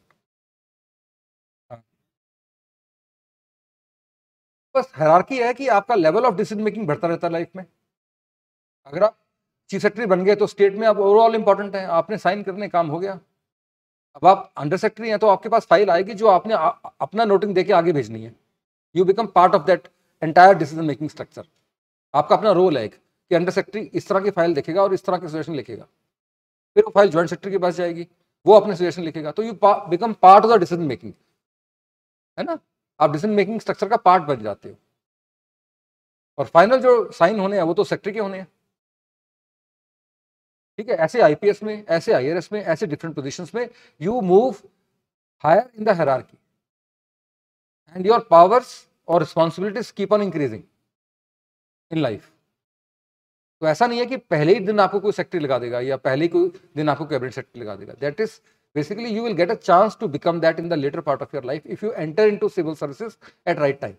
बस हैरारकी है कि आपका लेवल ऑफ डिसीजन मेकिंग बढ़ता रहता है लाइफ में अगर आप चीफ सेक्रेटरी बन गए तो स्टेट में आप ओवरऑल इंपॉर्टेंट हैं आपने साइन करने काम हो गया अब आप अंडर सेक्रेटरी हैं तो आपके पास फाइल आएगी जो आपने आ, अपना नोटिंग देके आगे भेजनी है you become part of that entire decision making structure आपका अपना रोल है एक कि अंडर सेक्रेटरी इस तरह की फाइल देखेगा और इस तरह की सजेशन लिखेगा फिर वो फाइल ज्वाइंट सेक्रेटरी के पास जाएगी वो अपने सजेशन लिखेगा तो you become part of the decision making है ना आप डिसीजन मेकिंग स्ट्रक्चर का पार्ट बन जाते हो और फाइनल जो साइन होने हैं वो तो सेक्रेटरी के होने हैं ठीक है ऐसे आईपीएस में ऐसे आईआरएस में ऐसे डिफरेंट पोजीशंस में you move higher in the hierarchy and your powers और responsibilities keep on increasing in life तो ऐसा नहीं है कि पहले ही दिन आपको कोई सेक्टरी लगा देगा या पहले ही कोई दिन आपको कैबिनेट सेक्टरी लगा देगा that is basically you will get a chance to become that in the later part of your life if you enter to civil services at right time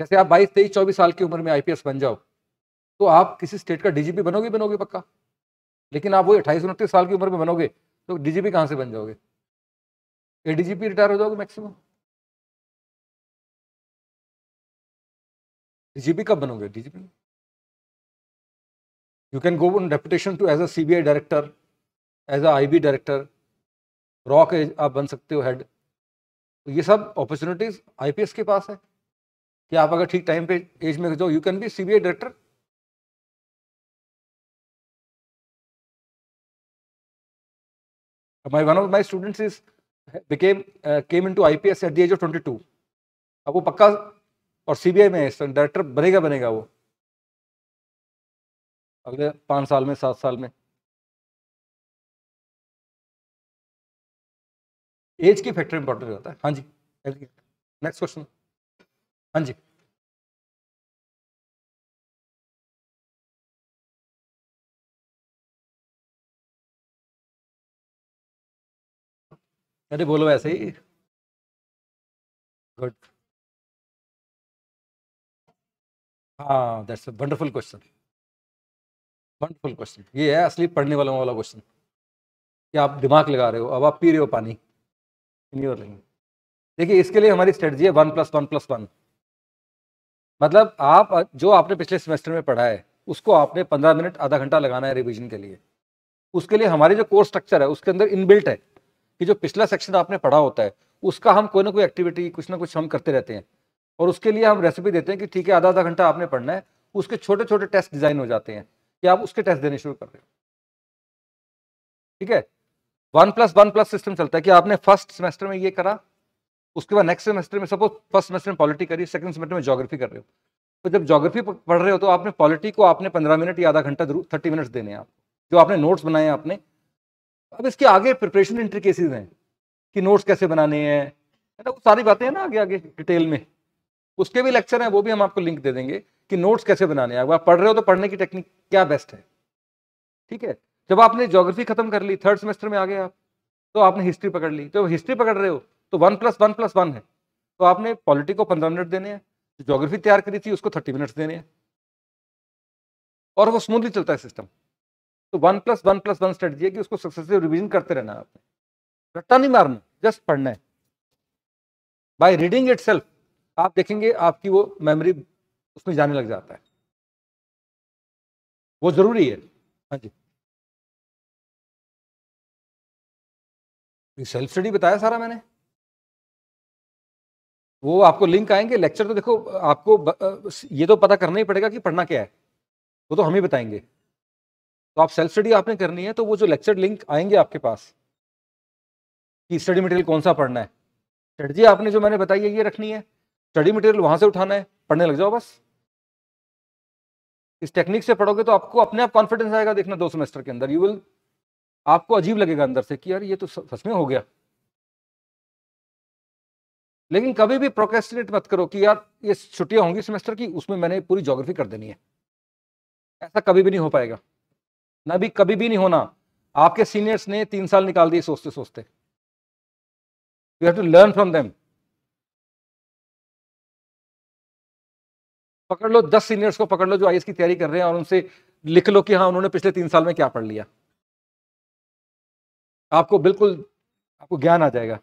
जैसे आप बाईस तेईस चौबीस साल की उम्र में आईपीएस बन जाओ तो आप किसी स्टेट का डीजीपी बनोगे बनोगे पक्का लेकिन आप वही अट्ठाईस उनतीस साल की उम्र में बनोगे तो डीजीपी कहाँ से बन जाओगे ए डीजीपी रिटायर हो जाओगे मैक्सिमम डीजीपी कब बनोगे DGP you can go on reputation to as a CBI director as a IB director rock as आप बन सकते हो हेड तो ये सब अपॉर्चुनिटीज आईपीएस के पास है कि आप अगर ठीक टाइम पे एज में जाओ you can be CBI director my one of my students is became came into I P S at the age of twenty two अब वो पक्का और सी बी आई में है डायरेक्टर बनेगा बनेगा वो अगले पाँच साल में सात साल में एज की फैक्टर इंपॉर्टेंट होता है हाँ जी नेक्स्ट क्वेश्चन हाँ जी अरे बोलो ऐसे ही गुड हाँ that's a wonderful question wonderful question ये है असली पढ़ने वालों वाला क्वेश्चन कि आप दिमाग लगा रहे हो अब आप पी रहे हो पानी इन योर लिंग देखिए इसके लिए हमारी स्ट्रेटजी है one plus one plus one मतलब आप जो आपने पिछले सेमेस्टर में पढ़ा है उसको आपने पंद्रह मिनट आधा घंटा लगाना है रिविजन के लिए उसके लिए हमारी जो कोर्स स्ट्रक्चर है उसके अंदर इनबिल्ट है कि जो पिछला सेक्शन आपने पढ़ा होता है उसका हम कोई ना कोई एक्टिविटी कुछ ना कुछ हम करते रहते हैं और उसके लिए हम रेसिपी देते हैं कि ठीक है आधा आधा घंटा आपने पढ़ना है उसके छोटे छोटे टेस्ट डिजाइन हो जाते हैं कि आप उसके टेस्ट देने शुरू कर रहे हो ठीक है one plus one plus system चलता है कि आपने फर्स्ट सेमेस्टर में ये करा उसके बाद नेक्स्ट सेमेस्टर में सपोज फर्स्ट सेमेस्टर में पॉलिटी करी सेकंड सेमेस्टर में जोग्राफी कर रहे हो तो जब जोग्राफी पढ़ रहे हो तो आपने पॉलिटी को आपने पंद्रह मिनट या आधा घंटा जरूर थर्टी मिनट्स देने हैं आप जो आपने नोट्स बनाए हैं आपने अब इसके आगे प्रिपरेशन केसेज हैं कि नोट्स कैसे बनाने हैं है ना वो सारी बातें हैं ना आगे आगे डिटेल में उसके भी लेक्चर हैं वो भी हम आपको लिंक दे देंगे कि नोट्स कैसे बनाने हैं अगर आप पढ़ रहे हो तो पढ़ने की टेक्निक क्या बेस्ट है ठीक है जब आपने जोग्राफी खत्म कर ली थर्ड सेमेस्टर में आ गए आप तो आपने हिस्ट्री पकड़ ली जब हिस्ट्री पकड़ रहे हो तो one plus one plus one है तो आपने पॉलिटी को पंद्रह मिनट देने हैं जोग्राफी तैयार करी थी उसको थर्टी मिनट्स देने हैं और वो स्मूथली चलता है सिस्टम तो one plus one plus one strategy है कि उसको सक्सेसिव रिविजन करते रहना आपने रट्टा नहीं मारना जस्ट पढ़ना है बाय रीडिंग इट आप देखेंगे आपकी वो मेमोरी उसमें जाने लग जाता है वो जरूरी है हाँ जी सेल्फ स्टडी बताया सारा मैंने वो आपको लिंक आएंगे लेक्चर तो देखो आपको ये तो पता करना ही पड़ेगा कि पढ़ना क्या है वो तो हम ही बताएंगे तो आप सेल्फ स्टडी आपने करनी है तो वो जो लेक्चर लिंक आएंगे आपके पास कि स्टडी मटेरियल कौन सा पढ़ना है स्ट्रेटजी आपने जो मैंने बताई है ये रखनी है स्टडी मटेरियल वहां से उठाना है पढ़ने लग जाओ बस इस टेक्निक से पढ़ोगे तो आपको अपने आप कॉन्फिडेंस आएगा देखना दो सेमेस्टर के अंदर यू विल आपको अजीब लगेगा अंदर से कि यार ये तो सच में हो गया लेकिन कभी भी प्रोकेस्टिनेट मत करो कि यार ये छुट्टियां होंगी सेमेस्टर की उसमें मैंने पूरी जोग्राफी कर देनी है ऐसा कभी भी नहीं हो पाएगा ना भी कभी भी नहीं होना आपके सीनियर्स ने तीन साल निकाल दिए सोचते सोचते you have to learn from them पकड़ लो दस सीनियर्स को पकड़ लो जो आई की तैयारी कर रहे हैं और उनसे लिख लो कि हाँ उन्होंने पिछले तीन साल में क्या पढ़ लिया आपको बिल्कुल आपको ज्ञान आ जाएगा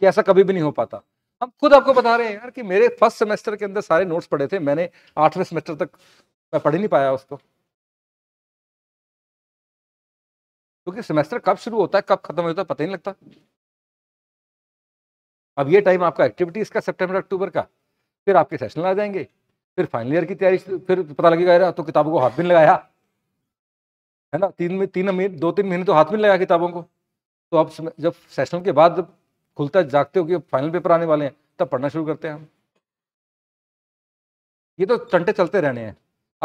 कि ऐसा कभी भी नहीं हो पाता हम खुद आपको बता रहे हैं यार कि मेरे फर्स्ट सेमेस्टर के अंदर सारे नोट्स पड़े थे मैंने आठवें सेमेस्टर तक मैं पढ़ ही नहीं पाया उसको क्योंकि सेमेस्टर कब शुरू होता है कब खत्म होता है पता ही नहीं लगता अब ये टाइम आपका एक्टिविटीज़ का सितंबर अक्टूबर का फिर आपके सेशन आ जाएंगे फिर फाइनल ईयर की तैयारी फिर पता लगेगा यार तो किताबों को हाथ भी लगाया है ना तीन में तीन महीने दो तीन महीने तो हाथ में लगाया किताबों को तो अब जब सेशन के बाद खुलता जागते हो कि फाइनल पेपर आने वाले हैं तब पढ़ना शुरू करते हैं हम ये तो चंटे चलते रहने हैं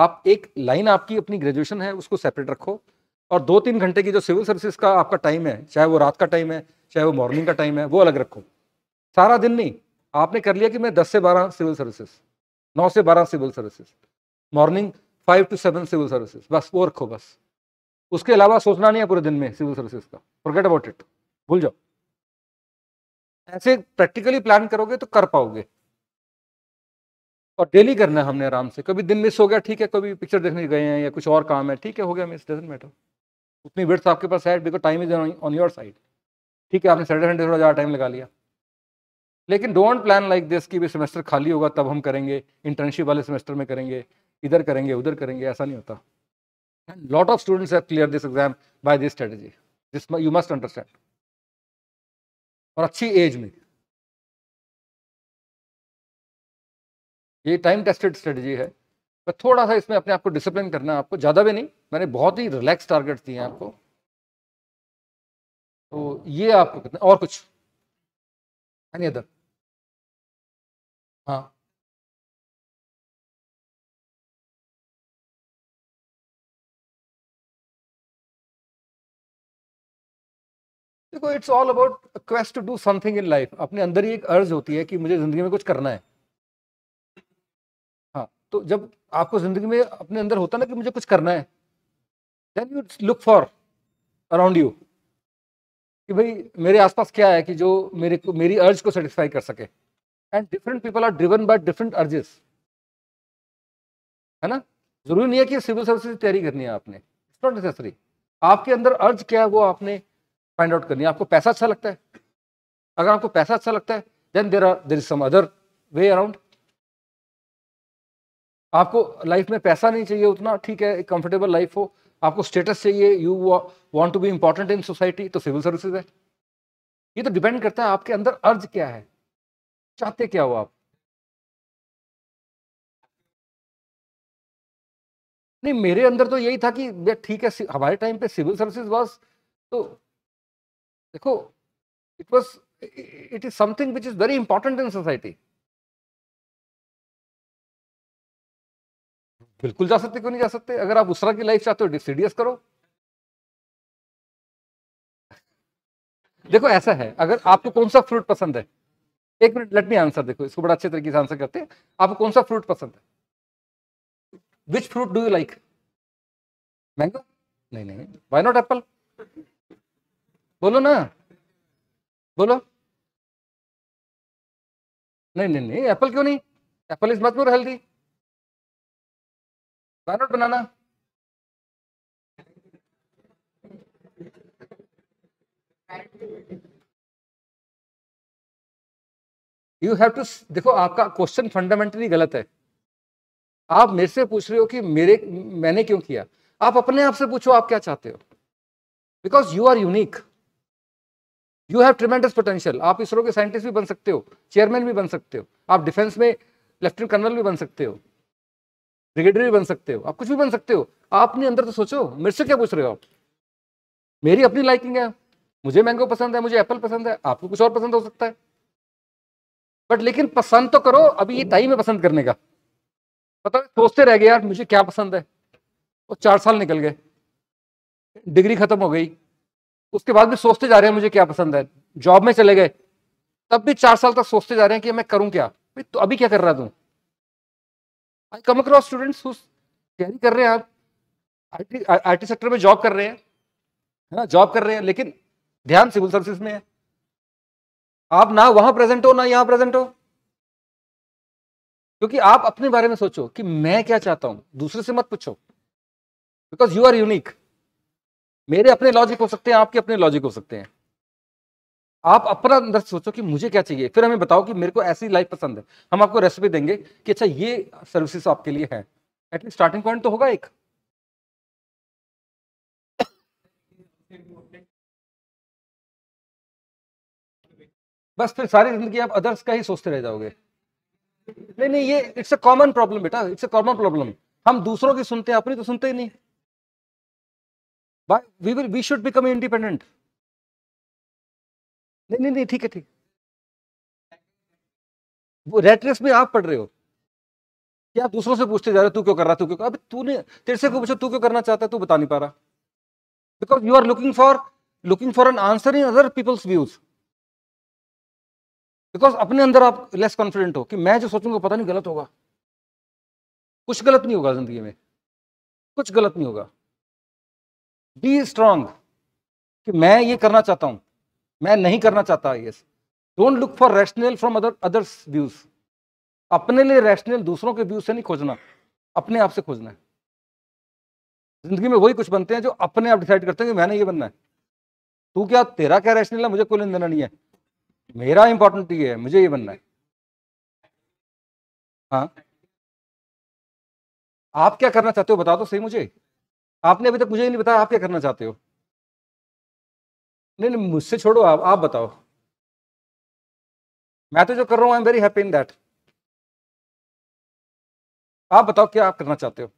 आप एक लाइन आपकी अपनी ग्रेजुएशन है उसको सेपरेट रखो और दो तीन घंटे की जो सिविल सर्विसेज का आपका टाइम है चाहे वो रात का टाइम है चाहे वो मॉर्निंग का टाइम है वो अलग रखो सारा दिन नहीं आपने कर लिया कि मैं दस से बारह सिविल सर्विसेज नौ से बारह civil services morning five to seven civil services बस वो रखो बस उसके अलावा सोचना नहीं है पूरे दिन में सिविल सर्विसेज का फॉरगेट अबाउट इट भूल जाओ ऐसे प्रैक्टिकली प्लान करोगे तो कर पाओगे और डेली करना है हमने आराम से कभी दिन मिस हो गया ठीक है कभी पिक्चर देखने गए हैं या कुछ और काम है ठीक है हो गया मिस डजेंट मैटर उतनी वर्थ तो आपके पास है because time is on your side ठीक है आपने सैटरडे संडे थोड़ा ज़्यादा टाइम लगा लिया लेकिन डोंट प्लान लाइक दिस कि भी सेमेस्टर खाली होगा तब हम करेंगे इंटर्नशिप वाले सेमेस्टर में करेंगे इधर करेंगे उधर करेंगे ऐसा नहीं होता and lot of students have clear this exam by this strategy this you must understand और अच्छी एज में ये टाइम टेस्टेड स्ट्रेटजी है पर तो थोड़ा सा इसमें अपने आप को डिसिप्लिन करना है आपको ज़्यादा भी नहीं मैंने बहुत ही रिलैक्स टारगेट्स दिए हैं आपको तो ये आपको कितना और कुछ एनी अदर हाँ देखो it's all about quest to do something in life अपने अंदर ही एक अर्ज होती है कि मुझे ज़िंदगी में कुछ करना है तो जब आपको जिंदगी में अपने अंदर होता ना कि मुझे कुछ करना है then you look for around you कि भाई मेरे आसपास क्या है कि जो मेरे को मेरी अर्ज को सेटिस्फाई कर सके and different people are driven by different urges है ना जरूरी नहीं है कि सिविल सर्विस की तैयारी करनी है आपने इट्स नॉट नेसेसरी आपके अंदर अर्ज क्या है वो आपने फाइंड आउट करनी है आपको पैसा अच्छा लगता है अगर आपको पैसा अच्छा लगता है then there are there is some other way around आपको लाइफ में पैसा नहीं चाहिए उतना ठीक है एक कंफर्टेबल लाइफ हो आपको स्टेटस चाहिए you want to be important in society तो सिविल सर्विसेज है ये तो डिपेंड करता है आपके अंदर अर्ज क्या है चाहते क्या हो आप नहीं मेरे अंदर तो यही था कि ठीक है हमारे टाइम पे सिविल सर्विसेज वॉज तो देखो it was it is something which is very important in society बिल्कुल जा सकते क्यों नहीं जा सकते अगर आप उसरा की लाइफ चाहते हो सीडीएस करो देखो ऐसा है अगर आपको कौन सा फ्रूट पसंद है एक मिनट लेट मी आंसर देखो इसको बड़ा अच्छे तरीके से आंसर करते हैं आपको कौन सा फ्रूट पसंद है which fruit do you like mango नहीं नहीं वाई नॉट एप्पल बोलो ना बोलो नहीं नहीं नहीं एप्पल क्यों नहीं apple is much more healthy not banana you have to देखो आपका क्वेश्चन फंडामेंटली गलत है आप मेरे से पूछ रहे हो कि मेरे मैंने क्यों किया आप अपने आप से पूछो आप क्या चाहते हो because you are unique you have tremendous potential आप इसरो के साइंटिस्ट भी बन सकते हो चेयरमैन भी बन सकते हो आप डिफेंस में लेफ्टिनेंट कर्नल भी बन सकते हो ब्रिगेडियर भी बन सकते हो आप कुछ भी बन सकते हो आपने अंदर तो सोचो मेरे से क्या पूछ रहे हो आप मेरी अपनी लाइकिंग है मुझे मैंगो पसंद है मुझे एप्पल पसंद है आपको कुछ और पसंद हो सकता है बट लेकिन पसंद तो करो अभी ये टाइम है पसंद करने का पता है सोचते रह गए यार मुझे क्या पसंद है और चार साल निकल गए डिग्री खत्म हो गई उसके बाद भी सोचते जा रहे हैं मुझे क्या पसंद है जॉब में चले गए तब भी चार साल तक सोचते जा रहे हैं कि मैं करूं क्या तो अभी क्या कर रहा तू आई कम अक्रॉस स्टूडेंट्स तैयारी कर रहे हैं आप आईटी आईटी सेक्टर में जॉब कर रहे हैं है ना जॉब कर रहे हैं लेकिन ध्यान सिविल सर्विसेज में है आप ना वहां प्रेजेंट हो ना यहां प्रेजेंट हो क्योंकि आप अपने बारे में सोचो कि मैं क्या चाहता हूं दूसरे से मत पूछो बिकॉज यू आर यूनिक मेरे अपने लॉजिक हो सकते हैं आपके अपने लॉजिक हो सकते हैं आप अपना अंदर सोचो कि मुझे क्या चाहिए फिर हमें बताओ कि मेरे को ऐसी लाइफ पसंद है हम आपको रेसिपी देंगे कि अच्छा ये सर्विसेज आपके लिए है एटलीस्ट स्टार्टिंग पॉइंट तो होगा एक बस फिर सारी जिंदगी आप अदर्स का ही सोचते रह जाओगे नहीं नहीं ये इट्स अ कॉमन प्रॉब्लम बेटा इट्स अ कॉमन प्रॉब्लम हम दूसरों की सुनते हैं अपनी तो सुनते ही नहीं we will we should become independent नहीं नहीं नहीं ठीक है ठीक वो रेट रेस में आप पढ़ रहे हो क्या दूसरों से पूछते जा रहे हो तू क्यों कर रहा तू क्यों अभी तू तूने तेरे से को पूछो तू क्यों करना चाहता है तू बता नहीं पा रहा because you are looking for looking for an answer in other people's views because अपने अंदर आप लेस कॉन्फिडेंट हो कि मैं जो सोचूंगा पता नहीं गलत होगा कुछ गलत नहीं होगा जिंदगी में कुछ गलत नहीं होगा बी स्ट्रांग कि मैं ये करना चाहता हूं मैं नहीं करना चाहता ये don't look for rational from other others views अपने लिए रैशनल दूसरों के व्यूज से नहीं खोजना अपने आप से खोजना है जिंदगी में वही कुछ बनते हैं जो अपने आप डिसाइड करते हैं कि मैंने ये बनना है तू क्या तेरा क्या रैशनल है मुझे कोई लेन देना नहीं है मेरा इंपॉर्टेंट ये है मुझे ये बनना है हाँ आप क्या करना चाहते हो बता दो तो सही मुझे आपने अभी तक मुझे ही नहीं बताया आप क्या करना चाहते हो नहीं नहीं मुझसे छोड़ो आप आप बताओ मैं तो जो कर रहा हूँ I am very happy in that आप बताओ क्या आप करना चाहते हो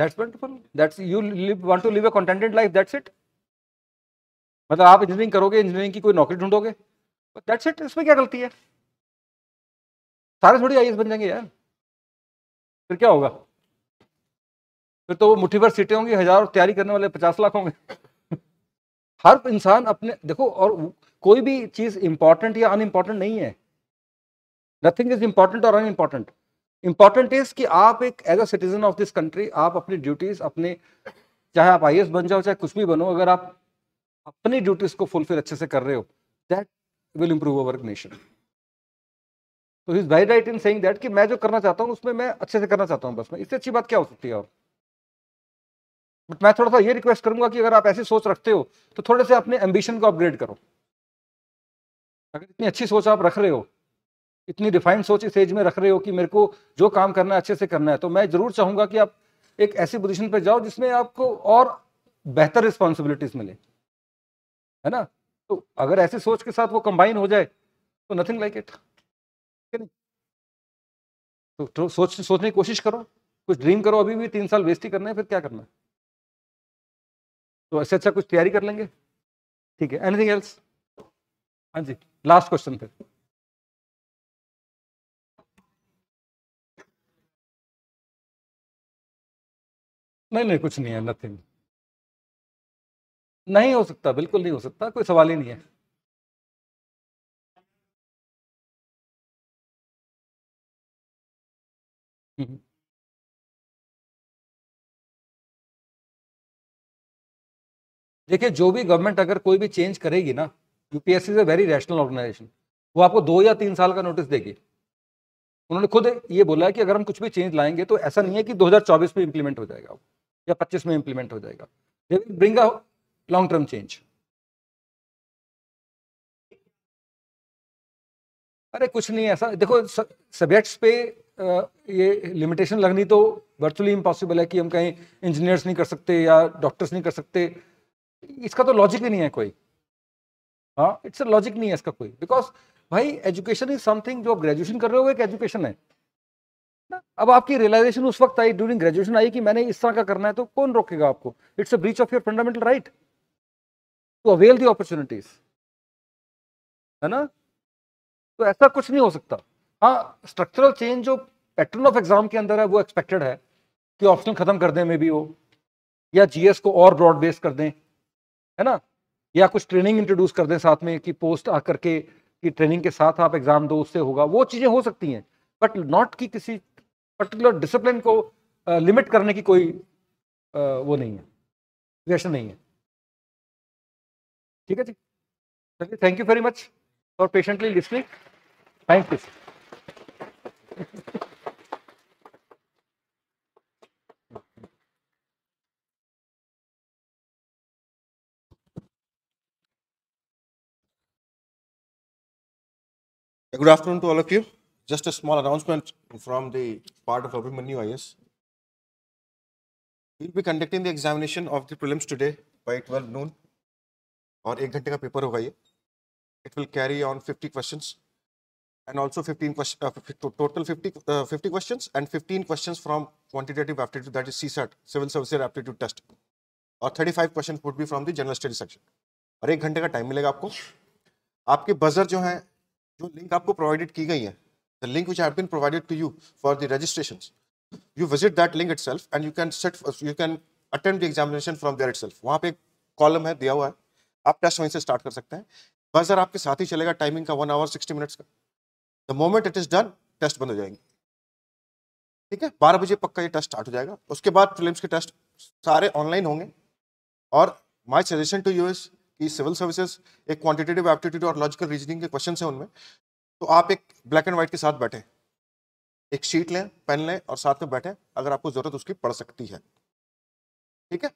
that's wonderful that's you live want to live a contented life that's it मतलब आप इंजीनियरिंग करोगे इंजीनियरिंग की कोई नौकरी ढूंढोगे दैट्स इट इसमें क्या गलती है सारे थोड़ी आई बन जाएंगे यार फिर क्या होगा फिर तो वो मुठ्ठी भर सीटें होंगी हजारों तैयारी करने वाले पचास लाख होंगे हर इंसान अपने देखो और कोई भी चीज़ इंपॉर्टेंट या अनइम्पॉर्टेंट नहीं है नथिंग इज इम्पॉर्टेंट और अनइम्पॉर्टेंट इंपॉर्टेंट इज कि आप एक as a citizen of this country आप अपनी ड्यूटीज अपने चाहे आप आई बन जाओ चाहे कुछ भी बनो अगर आप अपनी ड्यूटीज को फुलफिल अच्छे से कर रहे हो that will improve our nation तो is very right in saying that कि मैं जो करना चाहता हूँ उसमें मैं अच्छे से करना चाहता हूँ बस में इससे अच्छी बात क्या हो सकती है और बट मैं थोड़ा सा ये रिक्वेस्ट करूंगा कि अगर आप ऐसी सोच रखते हो तो थोड़े से अपने एम्बिशन को अपग्रेड करो अगर इतनी अच्छी सोच आप रख रहे हो इतनी रिफाइंड सोच इस एज में रख रहे हो कि मेरे को जो काम करना है अच्छे से करना है तो मैं जरूर चाहूंगा कि आप एक ऐसी पोजिशन पर जाओ जिसमें आपको और बेहतर रिस्पॉन्सिबिलिटीज मिले है ना तो अगर ऐसी सोच के साथ वो कंबाइन हो जाए तो नथिंग लाइक इट तो सोच सोचने की कोशिश करो कुछ ड्रीम करो अभी भी तीन साल वेस्ट ही करना है फिर क्या करना है तो ऐसे अच्छा कुछ तैयारी कर लेंगे ठीक है एनीथिंग एल्स हाँ जी लास्ट क्वेश्चन फिर नहीं नहीं कुछ नहीं है नथिंग नहीं हो सकता बिल्कुल नहीं हो सकता कोई सवाल ही नहीं है Mm-hmm. देखिए जो भी गवर्नमेंट अगर कोई भी चेंज करेगी ना UPSC is very rational organisation वो आपको दो या तीन साल का नोटिस देगी उन्होंने खुद ये बोला है कि अगर हम कुछ भी चेंज लाएंगे तो ऐसा नहीं है कि 2024 में इंप्लीमेंट हो जाएगा या 25 में इंप्लीमेंट हो जाएगा they will bring a long term change अरे कुछ नहीं ऐसा देखो सब्जेक्ट्स पे ये लिमिटेशन लगनी तो वर्चुअली इम्पॉसिबल है कि हम कहीं इंजीनियर्स नहीं कर सकते या डॉक्टर्स नहीं कर सकते इसका तो लॉजिक ही नहीं है कोई हाँ इट्स लॉजिक नहीं है इसका कोई बिकॉज भाई एजुकेशन इज समथिंग जो आप ग्रेजुएशन कर रहे हो एक एजुकेशन है अब आपकी रियलाइजेशन उस वक्त आई ड्यूरिंग ग्रेजुएशन आई कि मैंने इस तरह का करना है तो कौन रोकेगा आपको it's a breach of your fundamental right to avail the opportunities है ना तो ऐसा कुछ नहीं हो सकता हाँ स्ट्रक्चरल चेंज जो पैटर्न ऑफ एग्जाम के अंदर है वो एक्सपेक्टेड है कि ऑप्शन खत्म कर दें मे भी वो या जीएस को और ब्रॉड बेस कर दें है ना या कुछ ट्रेनिंग इंट्रोड्यूस कर दें साथ में कि पोस्ट आकर के कि ट्रेनिंग के साथ आप एग्जाम दो उससे होगा वो चीज़ें हो सकती हैं बट नॉट कि किसी पर्टिकुलर डिसिप्लिन को लिमिट करने की कोई वो नहीं है सिचुएशन नहीं है ठीक है जी चलिए thank you very much for patiently listening thank you good afternoon to all of you. Just a small announcement from the part of Abhimanyu IS. We'll be conducting the examination of the prelims today by 12 noon और एक घंटे का paper होगा ये it will carry on 50 questions and also 15 question total 50 50 questions and 15 questions from quantitative aptitude that is CSAT civil services aptitude test और 35 question would be from the general study section और एक घंटे का time मिलेगा आपको आपके buzzer जो हैं जो लिंक आपको प्रोवाइडेड की गई है which have which provided to you for the registration you visit that link itself and you can set you can attend the examination from there itself वहाँ पे एक कॉलम है दिया हुआ है आप टेस्ट वहीं से स्टार्ट कर सकते हैं बजर आपके साथ ही चलेगा टाइमिंग का वन आवर सिक्सटी मिनट्स का the moment it is done test बंद हो जाएंगे ठीक है बारह बजे पक्का ये टेस्ट स्टार्ट हो जाएगा उसके बाद फिल्म के टेस्ट सारे ऑनलाइन होंगे और my suggestion to you is कि सिविल सर्विसेज एक क्वांटिटेटिव एप्टीट्यूड और लॉजिकल रीजनिंग के क्वेश्चन हैं उनमें तो आप एक ब्लैक एंड वाइट के साथ बैठें एक शीट लें पेन लें और साथ में बैठें अगर आपको ज़रूरत उसकी पड़ सकती है ठीक है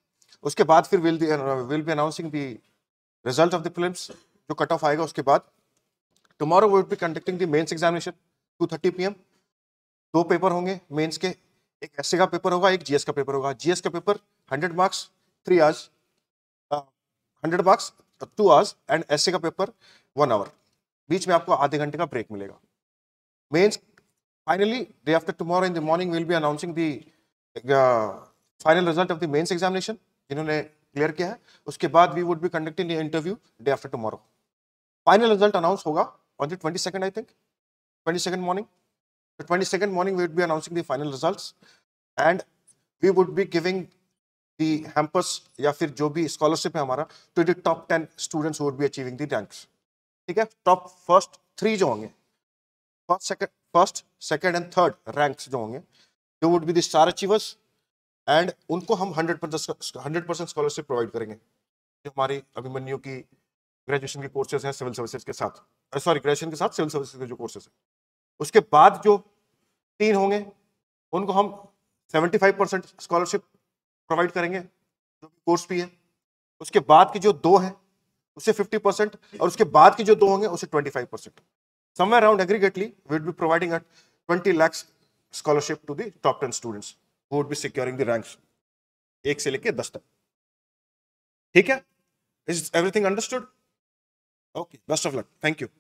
उसके बाद फिर will will be announcing the result of the film जो कट ऑफ आएगा उसके बाद tomorrow will be conducting the mains examination two thirty P दो पेपर होंगे मेन्स के एक एसए का पेपर होगा एक जीएस का पेपर होगा जीएस का paper hundred marks three hours hundred marks two hours and S का पेपर वन आवर बीच में आपको आधे घंटे का ब्रेक मिलेगा mains finally day after tomorrow in the morning will be announcing the final result of the mains examination जिन्होंने clear किया है उसके बाद we would be conducting interview day after tomorrow final result announce होगा on the twenty second I think twenty second morning twenty second morning we would be announcing the final result and we would be giving the hampus या फिर जो भी scholarship है हमारा to the top ten students would be achieving the rank ठीक है top first three जो होंगे first second first second and third rank जो होंगे they would be the star achievers and उनको हम hundred percent hundred percent scholarship provide करेंगे जो हमारी अभिमन्यु की ग्रेजुएशन के कोर्सेज हैं सिविल सर्विसेज के साथ सॉरी ग्रेजुएशन के साथ सिविल सर्विसेज के जो कोर्सेज हैं उसके बाद जो तीन होंगे उनको हम seventy five percent scholarship provide करेंगे जो भी कोर्स भी है उसके बाद की जो दो है उसे 50 परसेंट और उसके बाद की जो दो होंगे उसे 25 परसेंट समय around aggregately will be providing at twenty lakhs scholarship to top ten students would be securing the ranks एक से लेके दस तक ठीक है is everything understood okay best of luck thank you